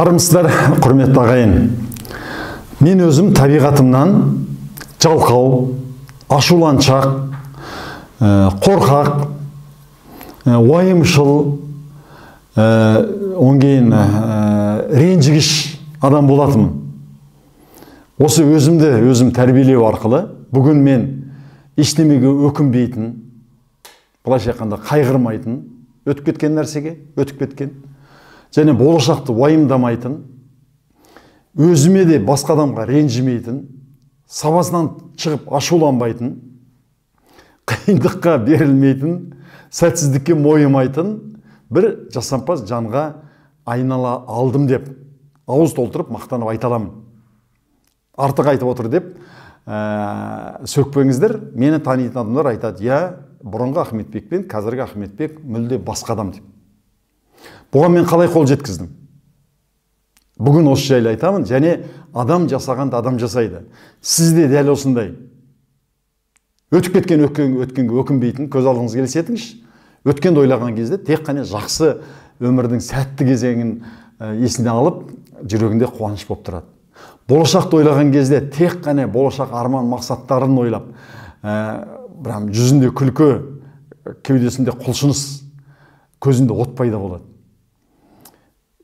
армысыздар құрметті ағайын мен өзім табиғатымнан жалқау ашуланшақ қорқақ уайымшыл одан кейін ренжігіш адам болатынмын осы өзімді өзім тәрбиелеу арқылы бүгін мен ештемеге өкінбейтін былайша айтқанда қайғырмайтын өтіп кеткен нәрсеге өтіп кеткен және болашақты уайымдамайтын өзіме де басқа адамға ренжімейтін сабасынан шығып ашуланбайтын қиындыққа берілмейтін сәтсіздікке мойымайтын бір жасампаз жанға айнала алдым деп ауыз толтырып мақтанып айта аламын артық айтып отыр деп ә, сөкпеңіздер мені танитын адамдар айтады иә бұрынғы ахметбек пен қазіргі ахметбек мүлде басқа адам деп бұған мен қалай қол жеткіздім бүгін осы жайлы айтамын және адам жасағанды адам жасайды Сізде де дәл осындай өтіп кеткен өткенге өкінбейтін көз алдыңызға елестетіңізші өткенді ойлаған кезде тек қана жақсы өмірдің сәтті кезеңін есіне алып жүрегінде қуаныш болып тұрады болашақты ойлаған кезде тек қана болашақ арман мақсаттарын ойлап ә, жүзінде күлкі кеудесінде құлшыныс көзінде от пайда болады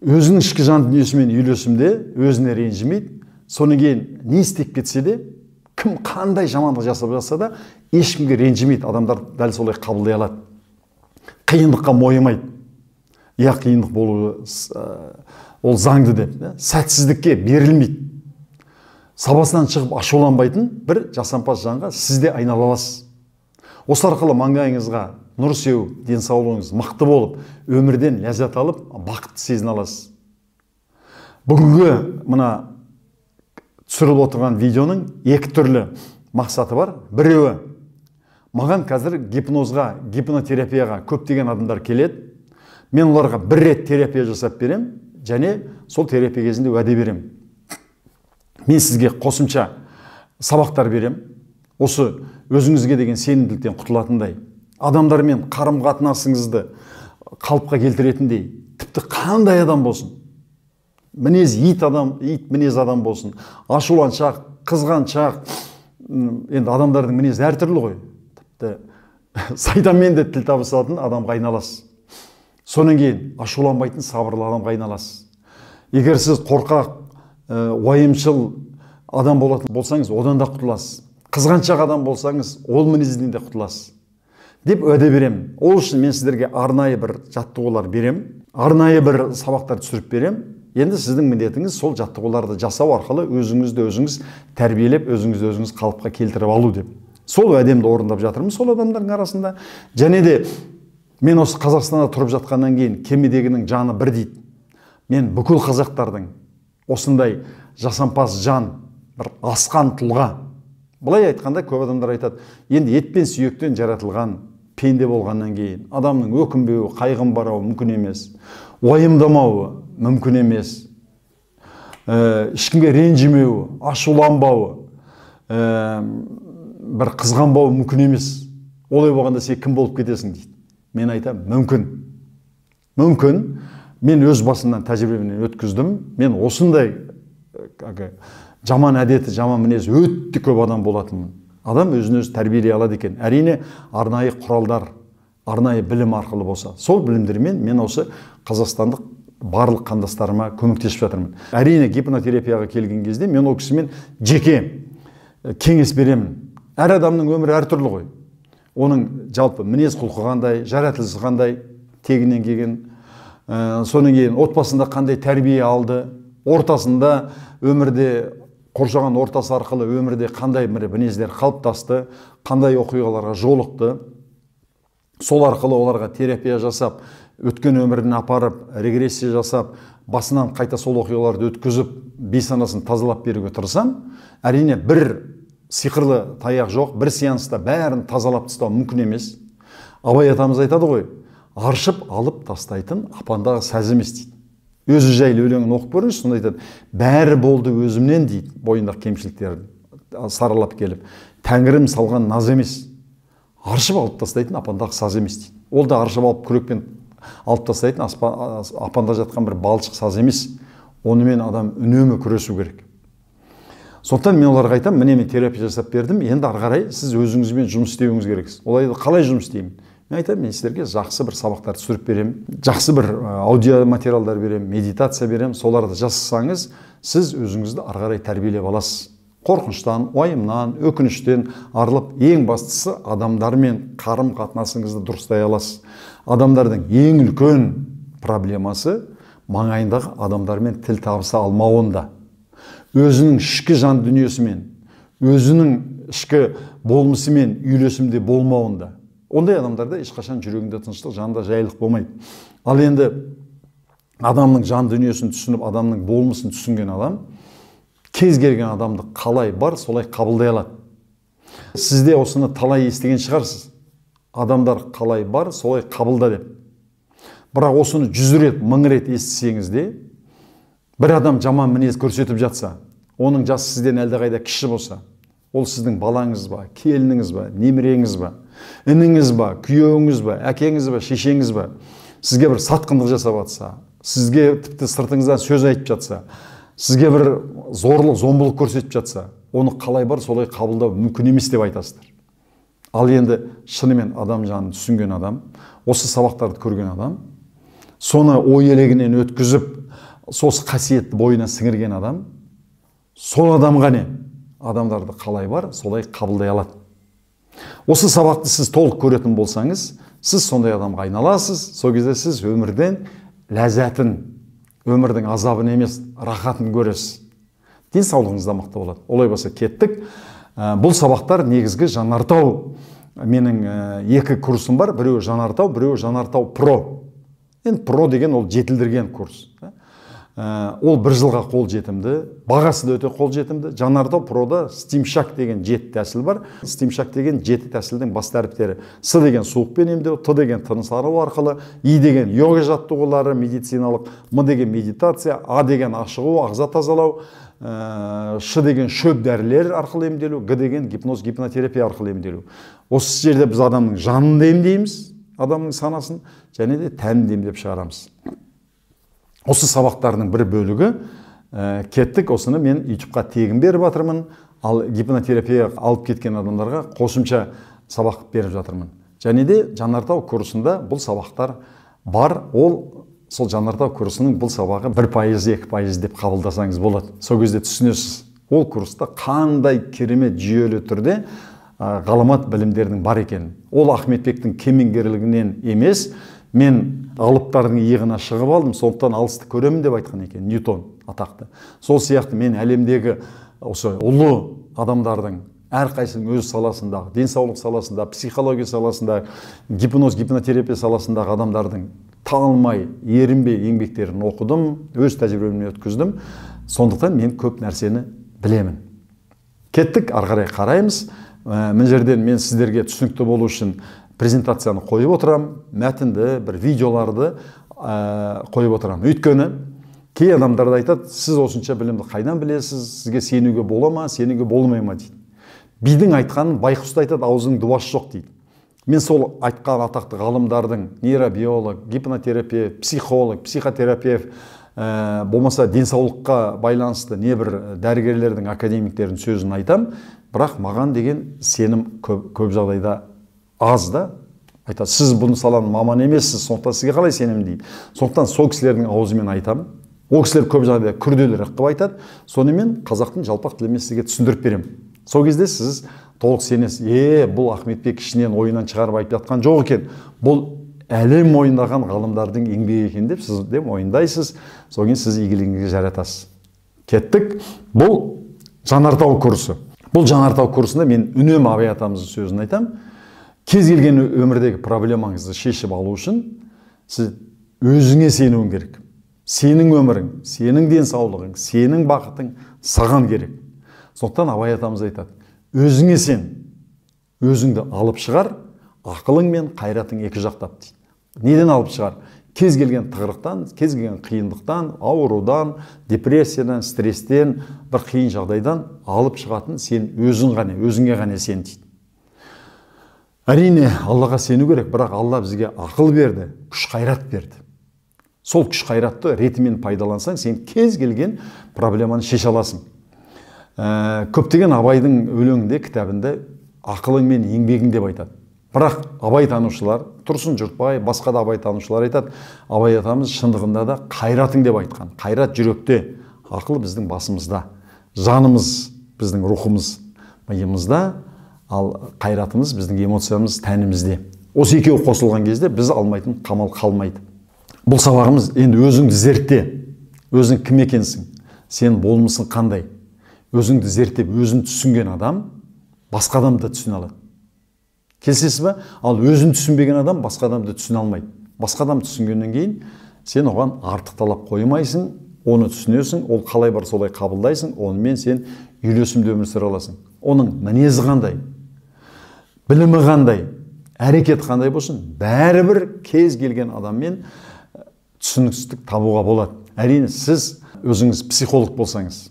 өзінің ішкі жан дүниесімен үйлесімде өзіне ренжімейді содан кейін не істеп кетсе де кім қандай жамандық жасап жатса да ешкімге ренжімейді адамдар дәл солай қабылдай алады қиындыққа мойымайды иә қиындық болуы ол заңды деп сәтсіздікке берілмейді сабасынан шығып ашуланбайтын бір жасампаз жанға сіз де айнала аласыз осы арқылы маңдайыңызға нұр сеуіп денсаулығыңыз мықты болып өмірден ләззат алып бақытты сезіне аласыз бүгінгі мына түсіріліп отырған видеоның екі түрлі мақсаты бар біреуі маған қазір гипнозға гипнотерапияға көптеген адамдар келеді мен оларға бір рет терапия жасап берем және сол терапия кезінде уәде берем. мен сізге қосымша сабақтар берем. осы өзіңізге деген сенімділіктен құтылатындай адамдармен қарым қатынасыңызды қалыпқа келтіретіндей тіпті қандай адам болсын мінез ит адам ит мінез адам болсын ашуланшақ қызғаншақ енді адамдардың мінезі әртүрлі ғой тіпті сайтанмен де тіл табысатын адамға айналасыз содан кейін ашуланбайтын сабырлы адамға айналасыз егер сіз қорқақ уайымшыл адам болатын болсаңыз одан да құтыласыз қызғаншақ адам болсаңыз ол мінезден де құтыласыз деп уәде беремін ол үшін мен сіздерге арнайы бір жаттығулар беремін арнайы бір сабақтар түсіріп беремін енді сіздің міндетіңіз сол жаттығуларды жасау арқылы өзіңізді өзіңіз тәрбиелеп өзіңізді өзіңіз қалыпқа келтіріп алу деп сол уәдемді орындап жатырмын сол адамдардың арасында және де мен осы қазақстанда тұрып жатқаннан кейін кемедегінің жаны бір дейді мен бүкіл қазақтардың осындай жасампаз жан бір асқан тұлға былай айтқанда көп адамдар айтады енді ет пен сүйектен жаратылған пенде болғаннан кейін адамның өкінбеуі барауы мүмкін емес уайымдамауы мүмкін емес ә, ешкімге ренжімеуі ашуланбауы ә, бір қызғанбауы мүмкін емес олай болғанда сен кім болып кетесің дейді мен айтамын мүмкін мүмкін мен өз басымнан тәжірибемнен өткіздім мен осындай ә, жаман әдеті жаман мінезі өте көп адам болатынмын адам өзін өзі тәрбиелей алады екен әрине арнайы құралдар арнайы білім арқылы болса сол білімдермен мен осы қазақстандық барлық қандастарыма көмектесіп жатырмын әрине гипнотерапияға келген кезде мен ол кісімен жеке э, кеңес беремін әр адамның өмірі әртүрлі ғой оның жалпы мінез құлқы қандай жаратылысы қандай тегінен келген ә, содан кейін отбасында қандай тәрбие алды ортасында өмірде қоршаған ортасы арқылы өмірде қандай мінездер қалыптасты қандай оқиғаларға жолықты сол арқылы оларға терапия жасап өткен өмірін апарып регрессия жасап басынан қайта сол оқиғаларды өткізіп бейсанасын тазалап беруге тырысам әрине бір сиқырлы таяқ жоқ бір сеанста бәрін тазалап тастау мүмкін емес абай атамыз айтады ғой аршып алып тастайтын апандағы сәз емес дейді өзі жайлы өлеңін оқып көріңізші сонда айтады бәрі болды өзімнен дейді бойындағы кемшіліктерін саралап келіп тәңірім салған наз емес аршып алып тастайтын апандағы саз емес дейді ол да аршып алып күрекпен алып тастайтын апанда жатқан бір балшық саз емес онымен адам үнемі күресу керек сондықтан мен оларға айтамын міне мен терапия жасап бердім енді ары қарай сіз өзіңізбен жұмыс істеуіңіз керексіз олай қалай жұмыс істеймін мен айтамын мен сіздерге жақсы бір сабақтар түсіріп беремін жақсы бір аудио материалдар беремін медитация беремін соларды жасасаңыз сіз өзіңізді ары қарай тәрбиелеп аласыз қорқыныштан уайымнан өкініштен арылып ең бастысы адамдармен қарым қатынасыңызды дұрыстай аласыз адамдардың ең үлкен проблемасы маңайындағы адамдармен тіл табыса алмауында өзінің ішкі жан дүниесімен өзінің ішкі болмысымен үйлесімде болмауында ондай адамдарда ешқашан жүрегінде тыныштық жанында жайлық болмайды ал енді адамның жан дүниесін түсініп адамның болмысын түсінген адам кез келген адамды қалай бар солай қабылдай алады сіз осыны талай естіген шығарсыз адамдар қалай бар солай қабылда деп бірақ осыны жүз рет мың рет естісеңіз де бір адам жаман мінез көрсетіп жатса оның жасы сізден әлдеқайда кіші болса ол сіздің балаңыз ба келініңіз ба немереңіз ба ініңіз ба күйеуіңіз ба әкеңіз ба шешеңіз ба сізге бір сатқындық жасап жатса сізге тіпті сыртыңыздан сөз айтып жатса сізге бір зорлық зомбылық көрсетіп жатса оны қалай бар солай қабылдау мүмкін емес деп айтасыздар ал енді шынымен адам жанын түсінген адам осы сабақтарды көрген адам соны ой елегінен өткізіп сосы қасиетті бойына сіңірген адам сол адамға не адамдарды қалай бар солай қабылдай алады осы сабақты сіз толық көретін болсаңыз сіз сондай адамға айналасыз сол кезде сіз өмірден ләззатын өмірдің азабын емес рахатын көресіз денсаулығыңыз да мықты болады олай болса кеттік ә, бұл сабақтар негізгі жанартау менің ә, екі курсым бар біреуі жанартау біреуі жанартау про енді про деген ол жетілдірген курс Э, ол бір жылға қол жетімді бағасы да өте қол жетімді жанартау прода стимшак деген жеті тәсіл бар стимшак деген жеті тәсілдің бас дәріптері с деген суықпен емдеу т деген тыныс алу арқылы и деген йога жаттығулары медициналық м деген медитация а деген ашығу ағза тазалау э, ш деген шөп дәрілер арқылы емделу г деген гипноз гипнотерапия арқылы емделу осы жерде біз адамның жанын да емдейміз адамның санасын және де тәнін де емдеп шығарамыз осы сабақтарының бір бөлігі кеттік осыны мен ютубқа тегін беріп жатырмын ал гипнотерапия алып кеткен адамдарға қосымша сабақ беріп жатырмын және де жанартау курсында бұл сабақтар бар ол сол жанартау курсының бұл сабағы бір пайыз екі пайыз деп қабылдасаңыз болады сол кезде түсінесіз ол курста қандай керемет жүйелі түрде ғаламат білімдердің бар екенін ол ахметбектің кемеңгерлігінен емес мен алыптардың иығына шығып алдым сондықтан алысты көремін деп айтқан екен ньютон атақты сол сияқты мен әлемдегі осы ұлы адамдардың әрқайсының өз саласындағы денсаулық саласында психология саласында гипноз гипнотерапия саласындағы адамдардың талмай ерінбей еңбектерін оқыдым өз тәжірибемнен өткіздім сондықтан мен көп нәрсені білемін кеттік ары қарай қараймыз ә, мына жерден мен сіздерге түсінікті болу үшін презентацияны қойып отырам, мәтінді бір видеоларды ә, қойып отырам. өйткені кей адамдар айтады сіз осынша білімді қайдан білесіз сізге сенуге бола ма сенуге болмай ма дейді бидің айтқанын байқұс айтады аузының дуасы жоқ дейді мен сол айтқан атақты ғалымдардың нейробиолог гипнотерапевт психолог психотерапевт ә, болмаса денсаулыққа байланысты небір дәрігерлердің академиктердің сөзін айтам, бірақ маған деген сенім көп, көп жағдайда аз да айтады сіз бұны саланың маманы емессіз сондықтан сізге қалай сенемін дейді сондықтан сол кісілердің аузымен айтамын ол кісілер көп жағдайда күрделірек қылып айтады сонымен қазақтың жалпақ тілімен сізге түсіндіріп беремін сол кезде сіз толық сенесіз е бұл ахметбек ішінен ойынан шығарып айтып жатқан жоқ екен бұл әлем мойындаған ғалымдардың еңбегі екен деп сіз де мойындайсыз содан кейін сіз игілігіңізге жаратасыз кеттік бұл жанартау курсы бұл жанартау курсында мен үнемі абай атамыздың сөзін айтамын кез келген өмірдегі проблемаңызды шешіп алу үшін сіз өзіңе сенуің керек сенің өмірің сенің денсаулығың сенің бақытың саған керек сондықтан абай атамыз айтады өзіңе сен өзіңді алып шығар ақылың мен қайратың екі жақтап дейді неден алып шығар кез келген тығырықтан кез келген қиындықтан аурудан депрессиядан стресстен бір қиын жағдайдан алып шығатын сен өзің ғана өзіңе ғана сен дейді әрине аллаға сену керек бірақ алла бізге ақыл берді күш қайрат берді сол күш қайратты ретімен пайдалансаң сен кез келген проблеманы шеше аласың ә, көптеген абайдың өлеңінде кітабында ақылың мен еңбегің деп айтады бірақ абай танушылар, тұрсын жұртбай басқа да абай танушылар айтады абай атамыз шындығында да қайратың деп айтқан қайрат жүректе ақыл біздің басымызда жанымыз біздің рухымыз миымызда ал қайратымыз біздің эмоциямыз тәнімізде осы екеуі қосылған кезде біз алмайтын қамал қалмайды бұл сабағымыз енді өзіңді зертте өзің кім екенсің сен болмысың қандай өзіңді зерттеп өзін түсінген адам басқа адамды түсіне алады келісесіз ба ал өзін түсінбеген адам басқа адамды түсіне алмайды басқа адам түсінгеннен кейін сен оған артық талап қоймайсың оны түсінесің ол қалай бар солай қабылдайсың онымен сен үйлесімді өмір сүре аласың оның мінезі қандай білімі қандай әрекет қандай болсын бәрібір кез келген адаммен э, түсіністік табуға болады әрине сіз өзіңіз психолог болсаңыз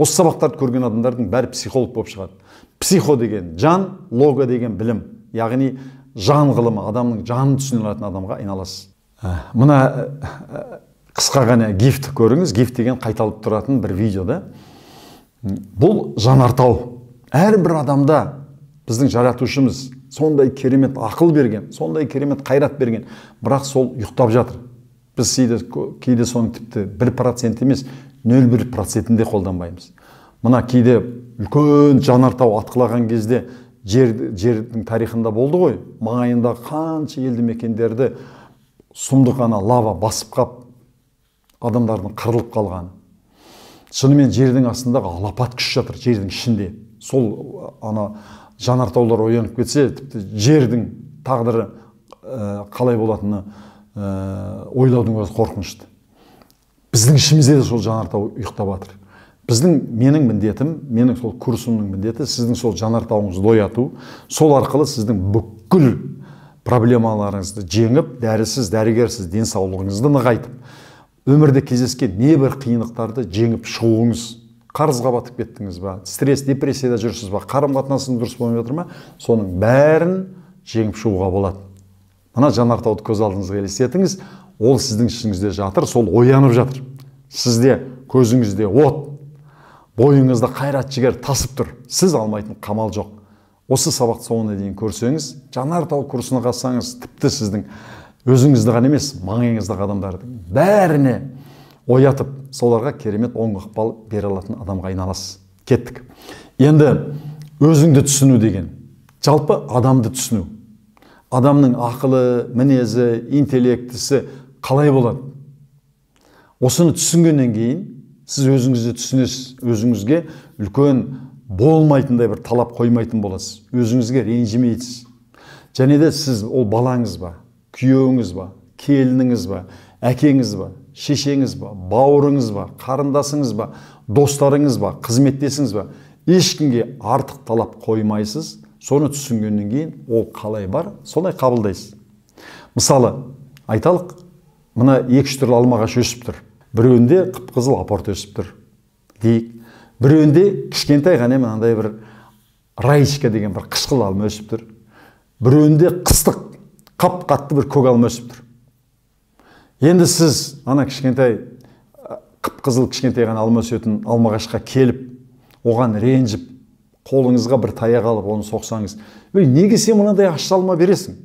осы сабақтарды көрген адамдардың бәрі психолог болып шығады психо деген жан лого деген білім яғни жан ғылымы адамның жанын түсіне алатын адамға айналасыз э, мына э, қысқа ғана гифт көріңіз гифт деген қайталып тұратын бір видео да бұл жанартау әрбір адамда біздің жаратушымыз сондай керемет ақыл берген сондай керемет қайрат берген бірақ сол ұйықтап жатыр біз кейде, кейде соның тіпті бір процент емес нөл бір процентін де қолданбаймыз мына кейде үлкен жанартау атқылаған кезде жер, жердің тарихында болды ғой маңайындағы қанша елді мекендерді сұмдық ана лава басып қап адамдардың қырылып қалғаны шынымен жердің астындағы алапат күш жатыр жердің ішінде сол ана жанартаулар оянып кетсе тіпті жердің тағдыры қалай болатыны ойлаудың өзі қорқынышты біздің ішімізде де сол жанартау ұйықтап жатыр біздің менің міндетім менің сол курсымның міндеті сіздің сол жанартауыңызды ояту сол арқылы сіздің бүкіл проблемаларыңызды жеңіп дәрісіз дәрігерсіз денсаулығыңызды нығайтып өмірде кездескен небір қиындықтарды жеңіп шығуыңыз қарызға батып кеттіңіз ба стресс депрессияда жүрсіз ба қарым қатынасыңыз дұрыс болмай жатыр ма соның бәрін жеңіп шығуға болады мына жанартауды көз алдыңызға елестетіңіз ол сіздің ішіңізде жатыр сол оянып жатыр сізде көзіңізде от бойыңызда қайрат жігер тасып тұр сіз алмайтын қамал жоқ осы сабақты соңына дейін көрсеңіз жанартау курсына қатсаңыз тіпті сіздің өзіңізді ғана емес маңайыңыздағы адамдардың бәріне оятып соларға керемет оң ықпал бере алатын адамға айналасыз кеттік енді өзіңді түсіну деген жалпы адамды түсіну адамның ақылы мінезі интеллектісі қалай болады осыны түсінгеннен кейін сіз өзіңізді түсінесіз өзіңізге үлкен болмайтындай бір талап қоймайтын боласыз өзіңізге ренжімейсіз және де сіз ол балаңыз ба күйеуіңіз ба келініңіз ба әкеңіз ба шешеңіз ба бауырыңыз ба қарындасыңыз ба достарыңыз ба қызметтесіңіз ба ешкімге артық талап қоймайсыз соны түсінгеннен кейін ол қалай бар солай қабылдайсыз мысалы айталық мына екі үш түрлі алма ағаш өсіп тұр біреуінде қып қызыл апорт өсіп тұр дейік біреуінде кішкентай ғана мынандай бір раечка деген бір қышқыл алма өсіп тұр біреуінде қыстық қап қатты бір көк алма өсіп тұр енді сіз ана кішкентай қып қызыл кішкентай ғана алма өсетін алмағашқа келіп оған ренжіп қолыңызға бір таяқ алып оны соқсаңыз ей неге сен мынандай ащы алма бересің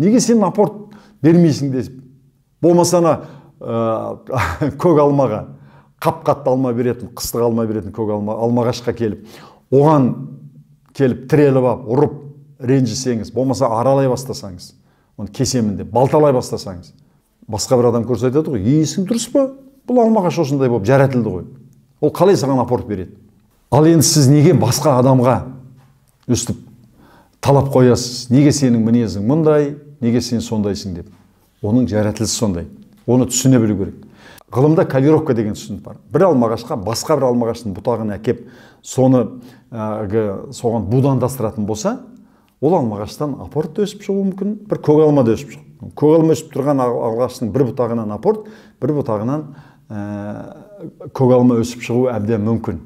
неге сен апорт бермейсің деп болмаса ана ә, көк алмаға қап қатты алма беретін қыстық алма беретін көк алма алмағашқа келіп оған келіп тіреліп алып ұрып ренжісеңіз болмаса аралай бастасаңыз оны кесемін деп балталай бастасаңыз басқа бір адам көрсе айтады ғой есің дұрыс па бұл алмағаш осындай болып жаратылды ғой ол қалай саған апорт береді ал енді сіз неге басқа адамға өстіп талап қоясыз неге сенің мінезің мындай неге сен сондайсың деп оның жаратылысы сондай оны түсіне білу керек ғылымда калировка деген түсінік бар бір алмағашқа басқа бір алмағаштың бұтағын әкеп соны әлгі соған будандастыратын болса ол алмағаштан апорт та өсіп шығуы мүмкін бір көк алма да өсіп көгалма өсіп тұрған ағаштың бір бұтағынан апорт бір бұтағынан ә, өсіп шығуы әбден мүмкін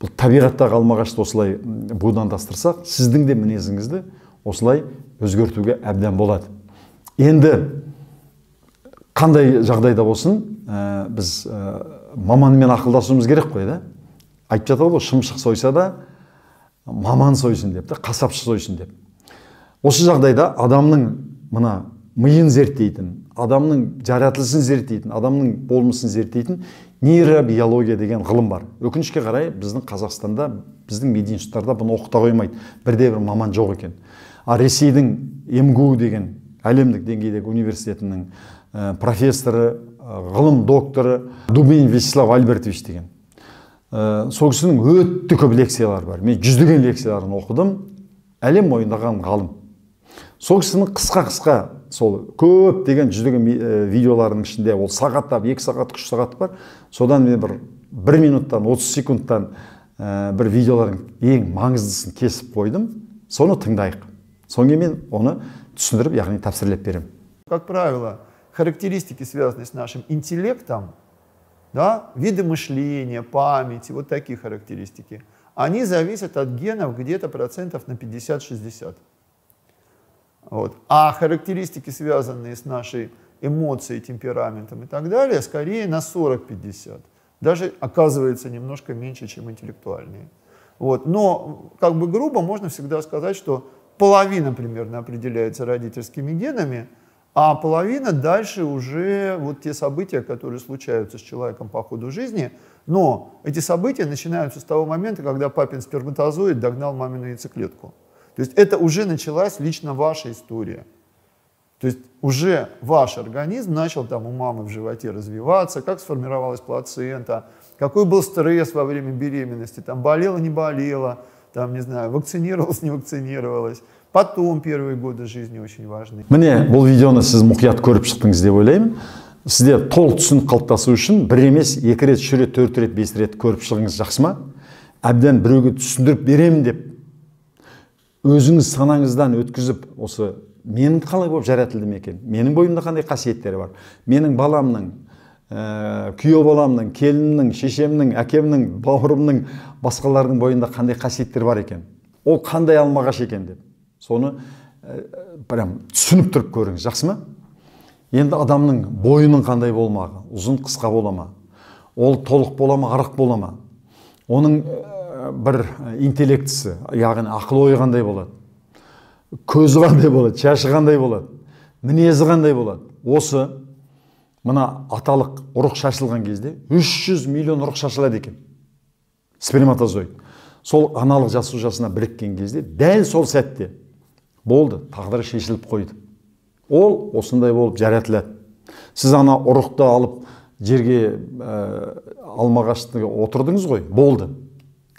бұл табиғаттағы алма ағашты осылай будандастырсақ сіздің де мінезіңізді осылай өзгертуге әбден болады енді қандай жағдайда болсын ә, біз ә, маманмен ақылдасуымыз керек қой да айтып жатады ғой шымшық сойса да маман сойсын деп та қасапшы сойсын деп осы жағдайда адамның мына миын зерттейтін адамның жаратылысын зерттейтін адамның болмысын зерттейтін нейробиология деген ғылым бар өкінішке қарай біздің қазақстанда біздің мединституттарда бұны оқыта қоймайды бірде бір маман жоқ екен ал ресейдің мгу деген әлемдік деңгейдегі университетінің э, профессоры э, ғылым докторы дубин вячеслав альбертович деген э, сол кісінің өтті көп лекциялары бар мен жүздеген лекцияларын оқыдым әлем мойындаған ғалым сол кісінің қысқа қысқа сол көп деген жүздеген э, видеоларының ішінде ол сағаттап екі сағат үш сағат бар содан мен бір бір минуттан 30 секундтан э, бір видеолардың ең маңыздысын кесіп қойдым соны тыңдайық содан кейін мен оны түсіндіріп яғни тәпсірлеп беремін как правило характеристики связанные с нашим интеллектом да, виды мышления, памяти, вот такие характеристики, они зависят от генов где-то процентов на 50-60. Вот. А характеристики, связанные с нашей эмоцией, темпераментом и так далее, скорее на 40-50. Даже оказывается немножко меньше, чем интеллектуальные. Вот. Но как бы грубо можно всегда сказать, что половина примерно определяется родительскими генами, а половина дальше уже вот те события, которые случаются с человеком по ходу жизни. Но эти события начинаются с того момента, когда папин сперматозоид догнал мамину яйцеклетку. То есть это уже началась лично ваша история. То есть уже ваш организм начал там у мамы в животе развиваться, как сформировалась плацента, какой был стресс во время беременности, там болела, не болела, там, не знаю, вакцинировалась, не вакцинировалась. Потом первые годы жизни очень важны. Мне был видеоны сіз мұқият көріп шықтыңыз деп ойлаймын сізде толық түсінік қалыптасу үшін бір емес екі рет үш рет төрт рет бес рет көріп шығыңыз жақсы ма әбден біреуге түсіндіріп беремін деп өзіңіз санаңыздан өткізіп осы менің қалай болып жаратылдым екен менің бойымда қандай қасиеттер бар менің баламның ә, күйеу баламның келінімнің шешемнің әкемнің бауырымның басқалардың бойында қандай қасиеттер бар екен ол қандай алмағаш екен деп соны ә, прям түсініп тұрып көріңіз жақсы ма енді адамның бойының қандай болмағы ұзын қысқа бола ма ол толық бола ма арық бола ма оның э, бір интеллектісі яғни ақыл ойы қандай болады көзі қандай болады шашы қандай болады мінезі қандай болады осы мына аталық ұрық шашылған кезде 300 миллион ұрық шашылады екен сперматозоид сол аналық жасушасына біріккен кезде дәл сол сәтте болды тағдыры шешіліп қойды ол осындай болып жаратылады сіз ана ұрықты алып жерге ә, э, алмағашты отырдыңыз ғой болды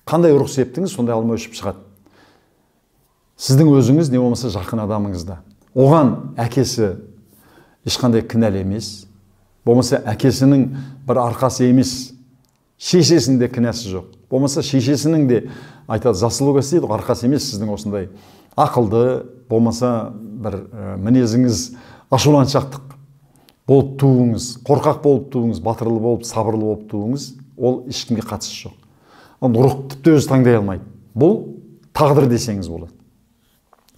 қандай ұрық септіңіз сондай алма өшіп шығады сіздің өзіңіз не болмаса жақын адамыңызда оған әкесі ешқандай кінәлі емес болмаса әкесінің бір арқасы емес шешесінің де кінәсі жоқ болмаса шешесінің де айтады заслугасы дейді ғой арқасы емес сіздің осындай ақылды болмаса бір ә, мінезіңіз ашуланшақтық болып тууыңыз қорқақ болып тууыңыз батырлы болып сабырлы болып тууыңыз ол ешкімге қатысы жоқ оны рух тіпті өзі таңдай алмайды бұл тағдыр десеңіз болады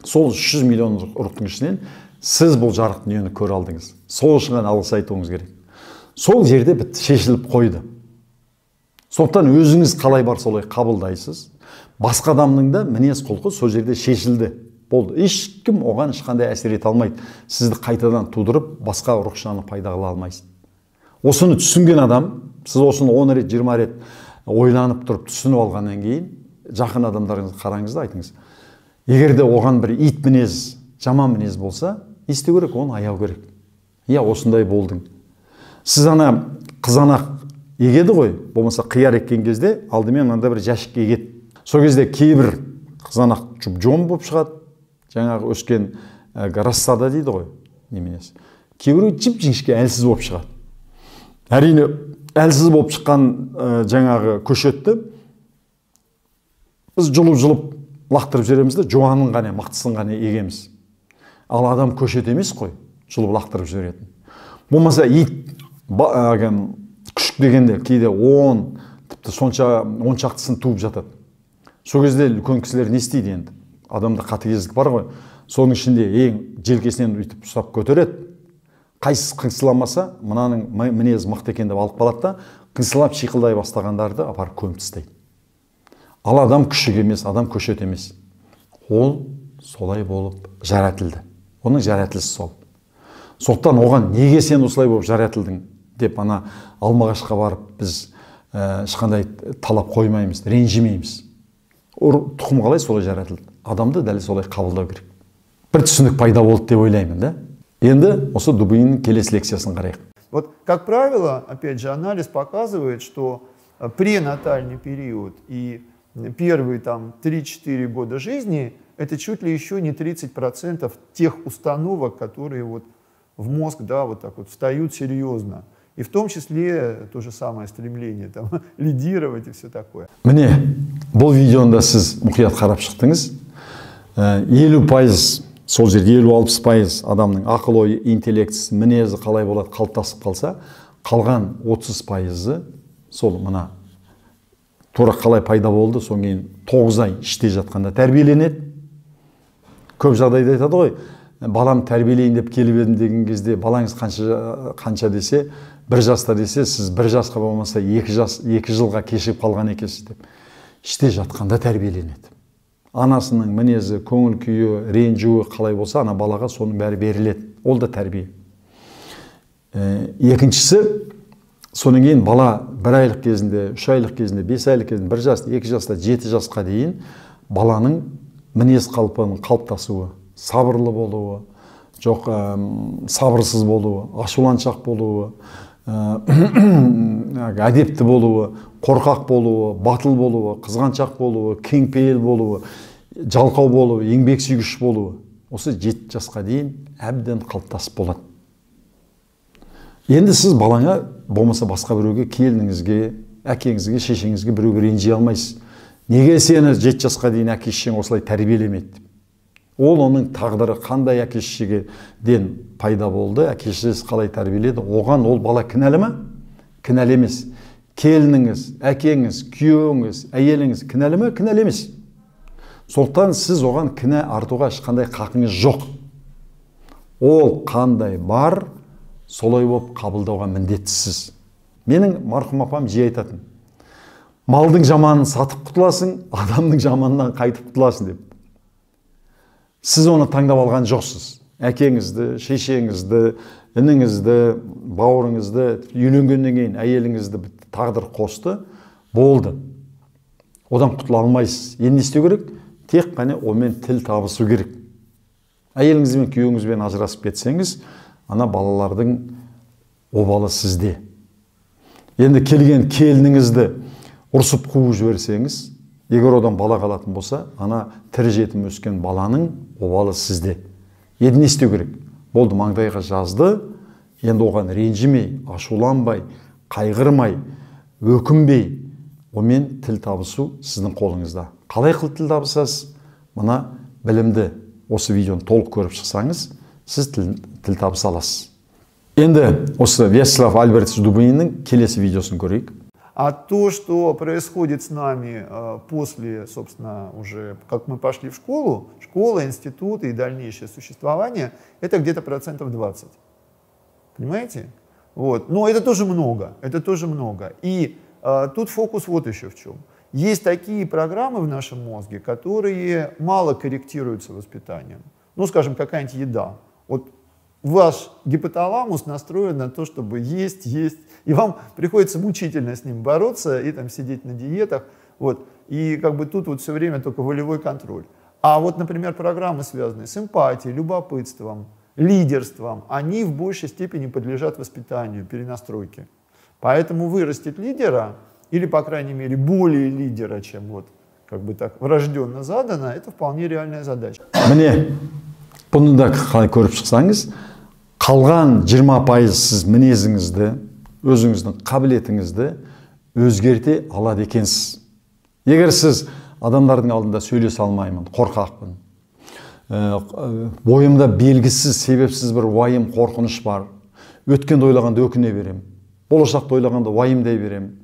сол 300 миллион ұрықтың ішінен сіз бұл жарық дүниені көре алдыңыз сол үшін ғана алғыс айтуыңыз керек сол жерде бітті шешіліп қойды сондықтан өзіңіз қалай бар солай қабылдайсыз басқа адамның да мінез құлқы сол жерде шешілді болды ешкім оған ешқандай әсер ете алмайды сізді қайтадан тудырып басқа рухшаны пайда қыла алмайсыз осыны түсінген адам сіз осыны он рет жиырма рет ойланып тұрып түсініп алғаннан кейін жақын адамдарыңызды қараңыз да айтыңыз егер де оған бір ит мінез жаман мінез болса не істеу керек оны аяу керек иә осындай болдың сіз ана қызанақ егеді ғой болмаса қияр еккен кезде алдымен мынандай бір жәшік егеді сол кезде кейбір қызанақ жұп жом болып шығады жаңағы өскен әлгі рассада дейді ғой неменесі кейбіреуі жіп жіңішке әлсіз болып шығады әрине әлсіз болып шыққан ә, жаңағы көшетті біз жұлып жұлып лақтырып жібереміз да жуанын ғана мықтысын ғана егеміз ал адам көшет емес қой жұлып лақтырып жіберетін болмаса ит күшік дегенде кейде он тіпті сонша он шақтысын туып жатады сол кезде үлкен кісілер не істейді енді адамда қатыгездік бар ғой соның ішінде ең желкесінен өйтіп ұстап көтереді қайсысы қыңсыламаса мынаның мінезі мықты екен деп алып қалады да қыңсылап шиқылдай бастағандарды апарып көміп тастайды ал адам күшік емес адам көшет емес ол солай болып жаратылды оның жаратылысы сол сондықтан оған неге сен осылай болып жаратылдың деп ана алмағашқа барып біз ә, ешқандай талап қоймаймыз ренжімейміз тұқым қалай солай жаратылды адамды дәл солай қабылдау керек бір түсінік пайда болды деп ойлаймын да Енді осы Дубиннің келесі лекциясын қарайық. Вот, как правило, опять же, анализ показывает, что э, пренатальный период и первые там 3-4 года жизни – это чуть ли еще не 30% тех установок, которые вот в мозг, да, вот так вот встают серьезно. И в том числе то же самое стремление там лидировать и все такое. Мне, был видео, да, с мұқият қарап шықтыңыз. Э, елу сол жерде елу алпыс пайыз адамның ақыл ойы интеллектісі мінезі қалай болады қалыптасып қалса қалған отыз пайызы сол мына тура қалай пайда болды содан кейін тоғыз ай іште жатқанда тәрбиеленеді көп жағдайда айтады ғой балам тәрбиелейін деп келіп едім деген кезде балаңыз қанша қанша десе бір жаста десе сіз бір жасқа болмаса екі жас екі жылға кешігіп қалған екенсіз деп іште жатқанда тәрбиеленеді анасының мінезі көңіл күйі ренжуі қалай болса ана балаға соның бәрі беріледі ол да тәрбие екіншісі содан кейін бала бір айлық кезінде үш айлық кезінде бес айлық кезінде бір жас екі жаста жеті жасқа дейін баланың мінез қалпының қалыптасуы сабырлы болуы жоқ сабырсыз болуы ашуланшақ болуы Ә, әдепті болуы қорқақ болуы батыл болуы қызғаншақ болуы кеңпейіл болуы жалқау болуы еңбексүйгіш болуы осы жеті жасқа дейін әбден қалыптасып болады енді сіз балаңа болмаса басқа біреуге келініңізге әкеңізге шешеңізге біреуге ренжи алмайсыз неге сені жеті жасқа дейін әке шешең осылай тәрбиелемеді ол оның тағдыры қандай әке шешеден пайда болды әке шешесі қалай тәрбиеледі оған ол бала кінәлі ма кінәлі емес келініңіз әкеңіз күйеуіңіз әйеліңіз кінәлі ма кінәлі емес сондықтан сіз оған кінә артуға ешқандай қақыңыз жоқ ол қандай бар солай болып қабылдауға міндеттісіз менің марқұм апам жиі айтатын малдың жаманын сатып құтыласың адамның жаманынан қайтып құтыласың деп сіз оны таңдап алған жоқсыз әкеңізді шешеңізді ініңізді бауырыңызды үйленгеннен кейін әйеліңізді тағдыр қосты болды одан құтыла алмайсыз енді не істеу керек тек қана онымен тіл табысу керек әйеліңіз бен күйеуіңізбен ажырасып кетсеңіз ана балалардың обалы сізде енді келген келініңізді ұрсып қуып жіберсеңіз егер одан бала қалатын болса ана тірі жетім өскен баланың обалы сізде енді не істеу керек болды маңдайға жазды енді оған ренжімей ашуланбай қайғырмай өкінбей онымен тіл табысу сіздің қолыңызда қалай қылып тіл табысасыз мына білімді осы видеоны толық көріп шықсаңыз сіз тіл, тіл табыса аласыз енді осы вячеслав альбертович дубыниннің келесі видеосын көрейік А то, что происходит с нами э, после, собственно, уже как мы пошли в школу, школа, институты и дальнейшее существование, это где-то процентов 20. Понимаете? Вот. Но это тоже много, это тоже много. И э, тут фокус вот еще в чем. Есть такие программы в нашем мозге, которые мало корректируются воспитанием. Ну, скажем, какая-нибудь еда. Вот ваш гипоталамус настроен на то, чтобы есть, есть, и вам приходится мучительно с ним бороться и там сидеть на диетах, вот, и как бы тут вот все время только волевой контроль. А вот, например, программы, связанные с эмпатией, любопытством, лидерством, они в большей степени подлежат воспитанию, перенастройке. Поэтому вырастить лидера, или, по крайней мере, более лидера, чем вот как бы так врожденно задано, это вполне реальная задача. Мне бұны да қалай көріп қалған 20 пайыз сіз мінезіңізді өзіңіздің қабілетіңізді өзгерте алады екенсіз егер сіз адамдардың алдында сөйлесе алмаймын қорқақпын э, э, бойымда белгісіз себепсіз бір уайым қорқыныш бар өткенді ойлағанда өкіне беремін болашақты ойлағанда уайымдай беремін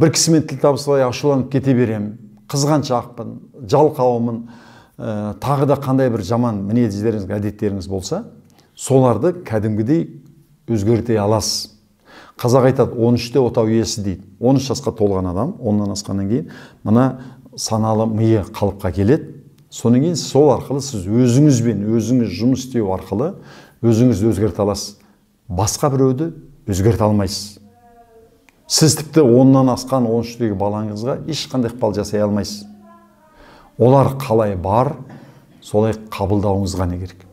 бір кісімен тіл табыспай ашуланып кете беремін қызғаншақпын жалқаумын ә, э, тағы да қандай бір жаман мінездеріңіз әдеттеріңіз болса соларды кәдімгідей өзгерте аласыз қазақ айтады он үште отау иесі дейді он үш жасқа толған адам оннан асқаннан кейін мына саналы миы қалыпқа келеді содан кейін сол арқылы сіз өзіңізбен өзіңіз жұмыс істеу арқылы өзіңізді өзгерте аласыз басқа біреуді өзгерте алмайсыз сіз тіпті оннан асқан он үштегі балаңызға ешқандай ықпал жасай алмайсыз олар қалай бар солай қабылдауыңыз ғана керек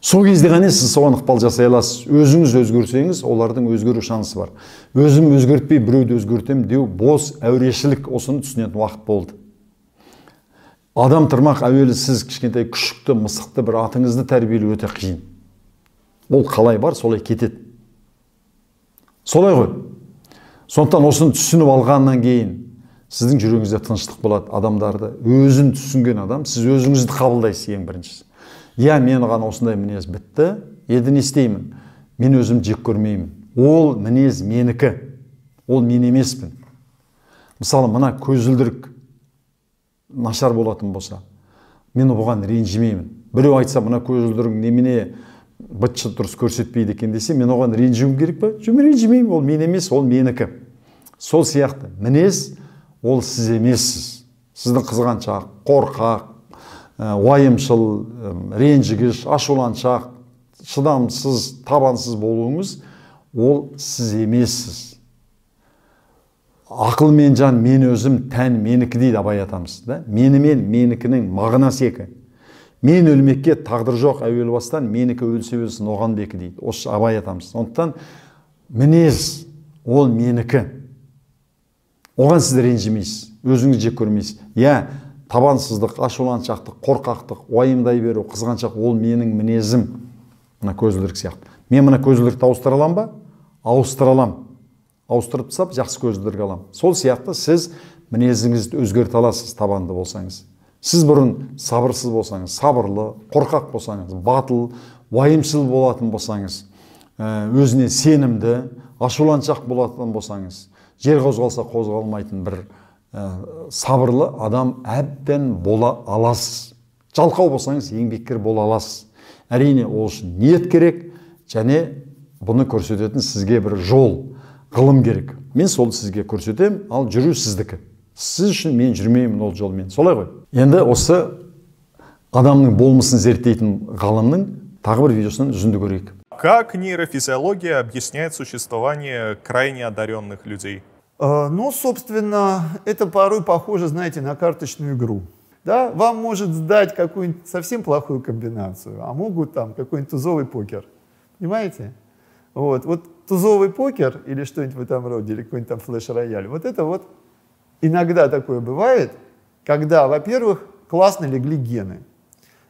сол кезде ғана сіз соған ықпал жасай аласыз өзіңіз өзгерсеңіз олардың өзгеру шансы бар өзім өзгертпей біреуді өзгертем деу бос әурешілік осыны түсінетін уақыт болды адам тұрмақ әуелі сіз кішкентай күшікті мысықты бір атыңызды тәрбиелеу өте қиын ол қалай бар солай кетеді солай ғой сондықтан осыны түсініп алғаннан кейін сіздің жүрегіңізде тыныштық болады адамдарды өзін түсінген адам сіз өзіңізді қабылдайсыз ең біріншісі иә мен ған осындай мінез бітті енді не істеймін мен өзім жек көрмеймін ол мінез менікі ол мен емеспін мысалы мына көзілдірік нашар болатын болса мен оған ренжімеймін біреу айтса мына көзілдірігің немене бытшы дұрыс көрсетпейді екен десе мен оған ренжуім керек па жоқ ренжімеймін ол мен емес ол менікі сол сияқты мінез ол сіз емессіз сіздің қызғаншақ қорқақ уайымшыл ренжігіш ашуланшақ шыдамсыз табансыз болуыңыз ол сіз емессіз ақыл мен жан мен өзім тән менікі дейді абай атамыз да мені мен менікінің мағынасы екі мен өлмекке тағдыр жоқ әуел бастан менікі өлсе өлсін оған бекі дейді осы абай атамыз сондықтан мінез ол менікі оған сіз ренжімейсіз өзіңіз жек көрмейсіз иә табансыздық ашуланшақтық қорқақтық уайымдай беру қызғаншақ ол менің мінезім мына көзілдірік сияқты мен мына көзілдірікті ауыстыра аламын ба ауыстыра аламын ауыстырып тастап жақсы көзілдірік аламын сол сияқты сіз мінезіңізді өзгерте аласыз табанды болсаңыз сіз бұрын сабырсыз болсаңыз сабырлы қорқақ болсаңыз батыл уайымшыл болатын болсаңыз ә, өзіне сенімді ашуланшақ болатын болсаңыз жер қозғалса қозғалмайтын бір Ә, сабырлы адам әбден бола аласыз жалқау болсаңыз еңбеккер бола аласыз әрине ол үшін ниет керек және бұны көрсететін сізге бір жол ғылым керек мен сол сізге көрсетемін ал жүру сіздікі сіз үшін мен жүрмеймін ол жолмен солай ғой енді осы адамның болмысын зерттейтін ғалымның тағы бір видеосын үзінді көрейік как нейрофизиология объясняет существование крайне одаренных людей Ну, собственно, это порой похоже, знаете, на карточную игру. Да, вам может сдать какую-нибудь совсем плохую комбинацию, а могут там какой-нибудь тузовый покер. Понимаете? Вот, вот тузовый покер или что-нибудь в этом роде, или какой-нибудь там флеш-рояль. Вот это вот иногда такое бывает, когда, во-первых, классно легли гены.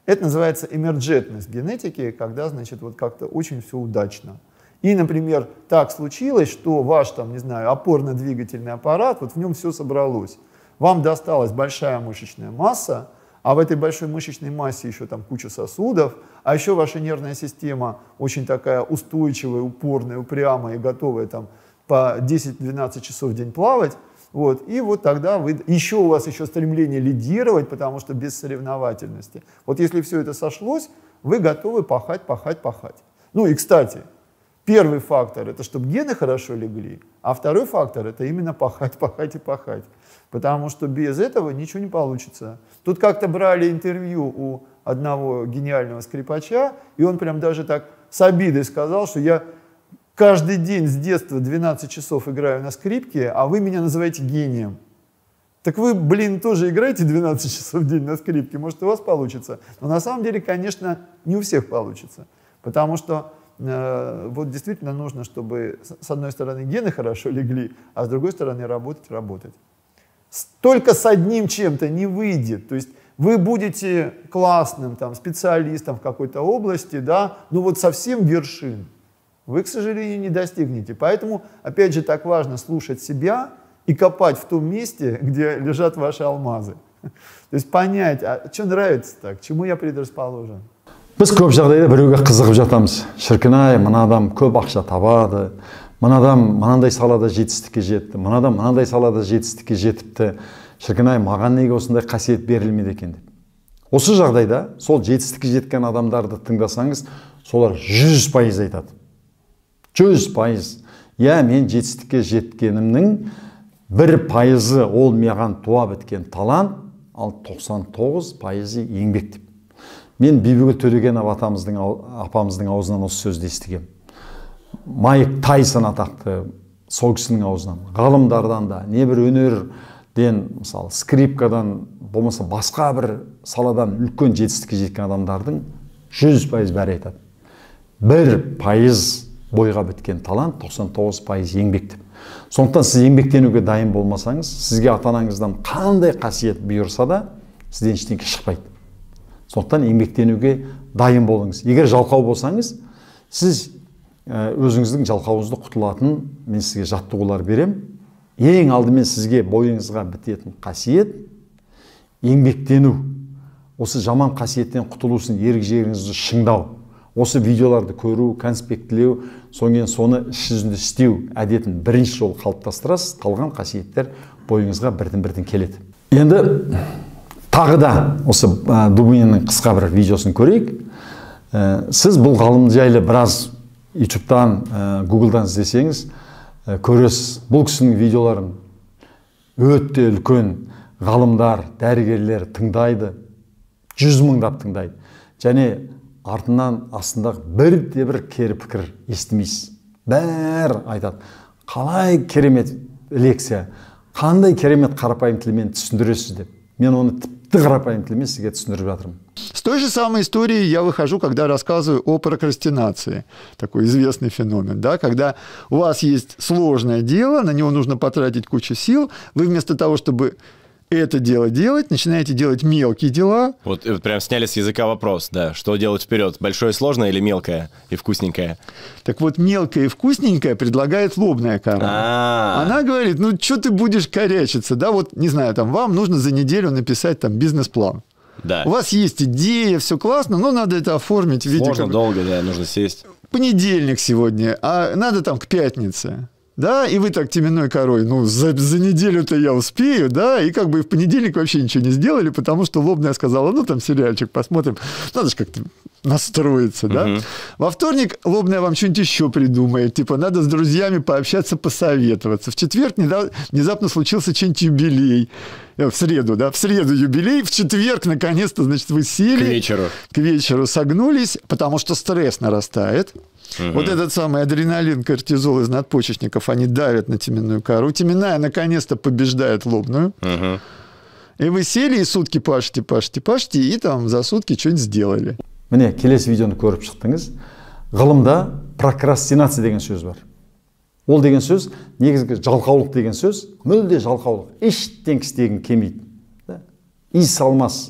Это называется эмерджетность генетики, когда, значит, вот как-то очень все удачно. И, например, так случилось, что ваш, там, не знаю, опорно-двигательный аппарат, вот в нем все собралось. Вам досталась большая мышечная масса, а в этой большой мышечной массе еще там куча сосудов, а еще ваша нервная система очень такая устойчивая, упорная, упрямая и готовая там по 10-12 часов в день плавать, вот, и вот тогда вы, еще у вас еще стремление лидировать, потому что без соревновательности. Вот если все это сошлось, вы готовы пахать, пахать, пахать. Ну и, кстати, Первый фактор – это чтобы гены хорошо легли, а второй фактор – это именно пахать, пахать и пахать. Потому что без этого ничего не получится. Тут как-то брали интервью у одного гениального скрипача, и он прям даже так с обидой сказал, что я каждый день с детства 12 часов играю на скрипке, а вы меня называете гением. Так вы, блин, тоже играете 12 часов в день на скрипке, может, у вас получится. Но на самом деле, конечно, не у всех получится. Потому что Э, вот действительно нужно, чтобы с одной стороны гены хорошо легли, а с другой стороны работать, работать. Только с одним чем-то не выйдет. То есть вы будете классным там, специалистом в какой-то области, да, но вот совсем вершин вы, к сожалению, не достигнете. Поэтому, опять же, так важно слушать себя и копать в том месте, где лежат ваши алмазы. То есть понять, а что нравится так, к чему я предрасположен. біз көп жағдайда біреуге қызығып жатамыз шіркін ай мына адам көп ақша табады мына адам мынандай салада жетістікке жетті мына адам мынандай салада жетістікке жетіпті шіркін ай маған неге осындай қасиет берілмеді екен деп осы жағдайда сол жетістікке жеткен адамдарды тыңдасаңыз солар жүз пайыз айтады жүз пайыз иә мен жетістікке жеткенімнің бір пайызы ол маған туа біткен талант ал 99 пайызы еңбек мен бибігүл төрегенова атамыздың апамыздың аузынан осы сөзді естігем. майк тайсон атақты сол кісінің аузынан ғалымдардан да небір өнерден мысалы скрипкадан болмаса басқа бір саладан үлкен жетістікке жеткен адамдардың жүз пайыз бәрі айтады бір пайыз бойға біткен талант 99 пайыз еңбек деп сондықтан сіз еңбектенуге дайын болмасаңыз сізге ата анаңыздан қандай қасиет бұйырса да сізден ештеңке шықпайды сондықтан еңбектенуге дайын болыңыз егер жалқау болсаңыз сіз өзіңіздің жалқауыңызды құтылатын мен сізге жаттығулар берем. ең алдымен сізге бойыңызға бітетін қасиет еңбектену осы жаман қасиеттен құтылу үшін ерік жігеріңізді шыңдау осы видеоларды көру конспектілеу содан соны іс жүзінде істеу әдетін бірінші жол қалыптастырасыз қалған қасиеттер бойыңызға біртін біртін келеді енді тағы да осы ә, дубининнің қысқа бір видеосын көрейік ә, сіз бұл ғалым жайлы біраз ютубтан ә, гуглдан іздесеңіз ә, көресіз бұл кісінің видеоларын өте үлкен ғалымдар дәрігерлер тыңдайды жүз мыңдап тыңдайды және артынан астындағы бірде бір кері пікір естімейсіз бәрі айтады қалай керемет лекция қандай керемет қарапайым тілмен түсіндіресіз деп мен оны тіпті қарапайым тілмен сізге түсіндіріп жатырмын с той же самой истории я выхожу когда рассказываю о прокрастинации такой известный феномен да когда у вас есть сложное дело на него нужно потратить кучу сил вы вместо того чтобы это дело делать, начинаете делать мелкие дела. Вот, э, прям сняли с языка вопрос, да, что делать вперед, большое сложное или мелкое и вкусненькое? Так вот, мелкое и вкусненькое предлагает лобная камера. А. Она говорит, ну, что ты будешь корячиться, да, вот, не знаю, там, вам нужно за неделю написать там бизнес-план. Да. У вас есть идея, все классно, но надо это оформить в виде... Можно как... долго, да, нужно сесть. Понедельник сегодня, а надо там к пятнице да, и вы так теменной корой, ну, за, за неделю-то я успею, да, и как бы в понедельник вообще ничего не сделали, потому что лобная сказала, ну, там сериальчик посмотрим, надо же как-то настроиться, да. Угу. Во вторник лобная вам что-нибудь еще придумает, типа, надо с друзьями пообщаться, посоветоваться. В четверг внезапно случился что-нибудь юбилей, э, в среду, да, в среду юбилей, в четверг, наконец-то, значит, вы сели. К вечеру. К вечеру согнулись, потому что стресс нарастает. Угу. Вот этот самый адреналин, кортизол из надпочечников, они давят на теменную кору. Теменная наконец-то побеждает лобную. Угу. И вы сели и сутки пашите, пашите, пашите, и там за сутки что-нибудь сделали. міне келесі видеоны көріп шықтыңыз ғылымда прокрастинация деген сөз бар ол деген сөз негізгі жалқаулық деген сөз мүлде жалқаулық ештеңке істегің келмейді да? и салмас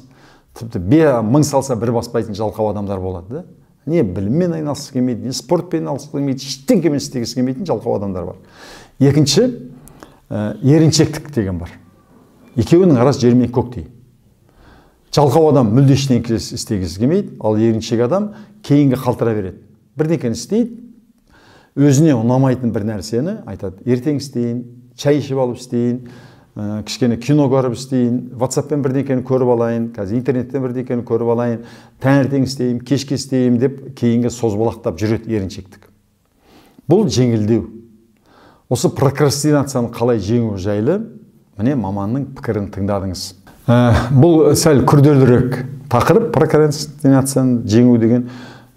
тіпті бе мың салса бір баспайтын жалқау адамдар болады да не біліммен айналысқысы келмейді не спортпен айналысқысы келмейді ештеңемен істегісі келмейтін жалқау адамдар бар екінші ә, еріншектік деген бар екеуінің арасы жер мен көктей жалқау адам мүлде ештеңе істегісі келмейді ал еріншек адам кейінге қалтыра береді бірдеңкені істейді өзіне ұнамайтын бір нәрсені айтады ертең істейін шай ішіп алып істейін ә, кішкене кино көріп істейін ватсаппен бірдеңкені көріп алайын қазір интернеттен бірдеңкені көріп алайын таңертең істеймін кешке істеймін деп кейінге созбалақтап жүреді еріншектік бұл жеңілдеу осы прокрастинацияны қалай жеңу жайлы міне маманның пікірін тыңдадыңыз э, бұл сәл күрделірек тақырып прокрастинацияны жеңу деген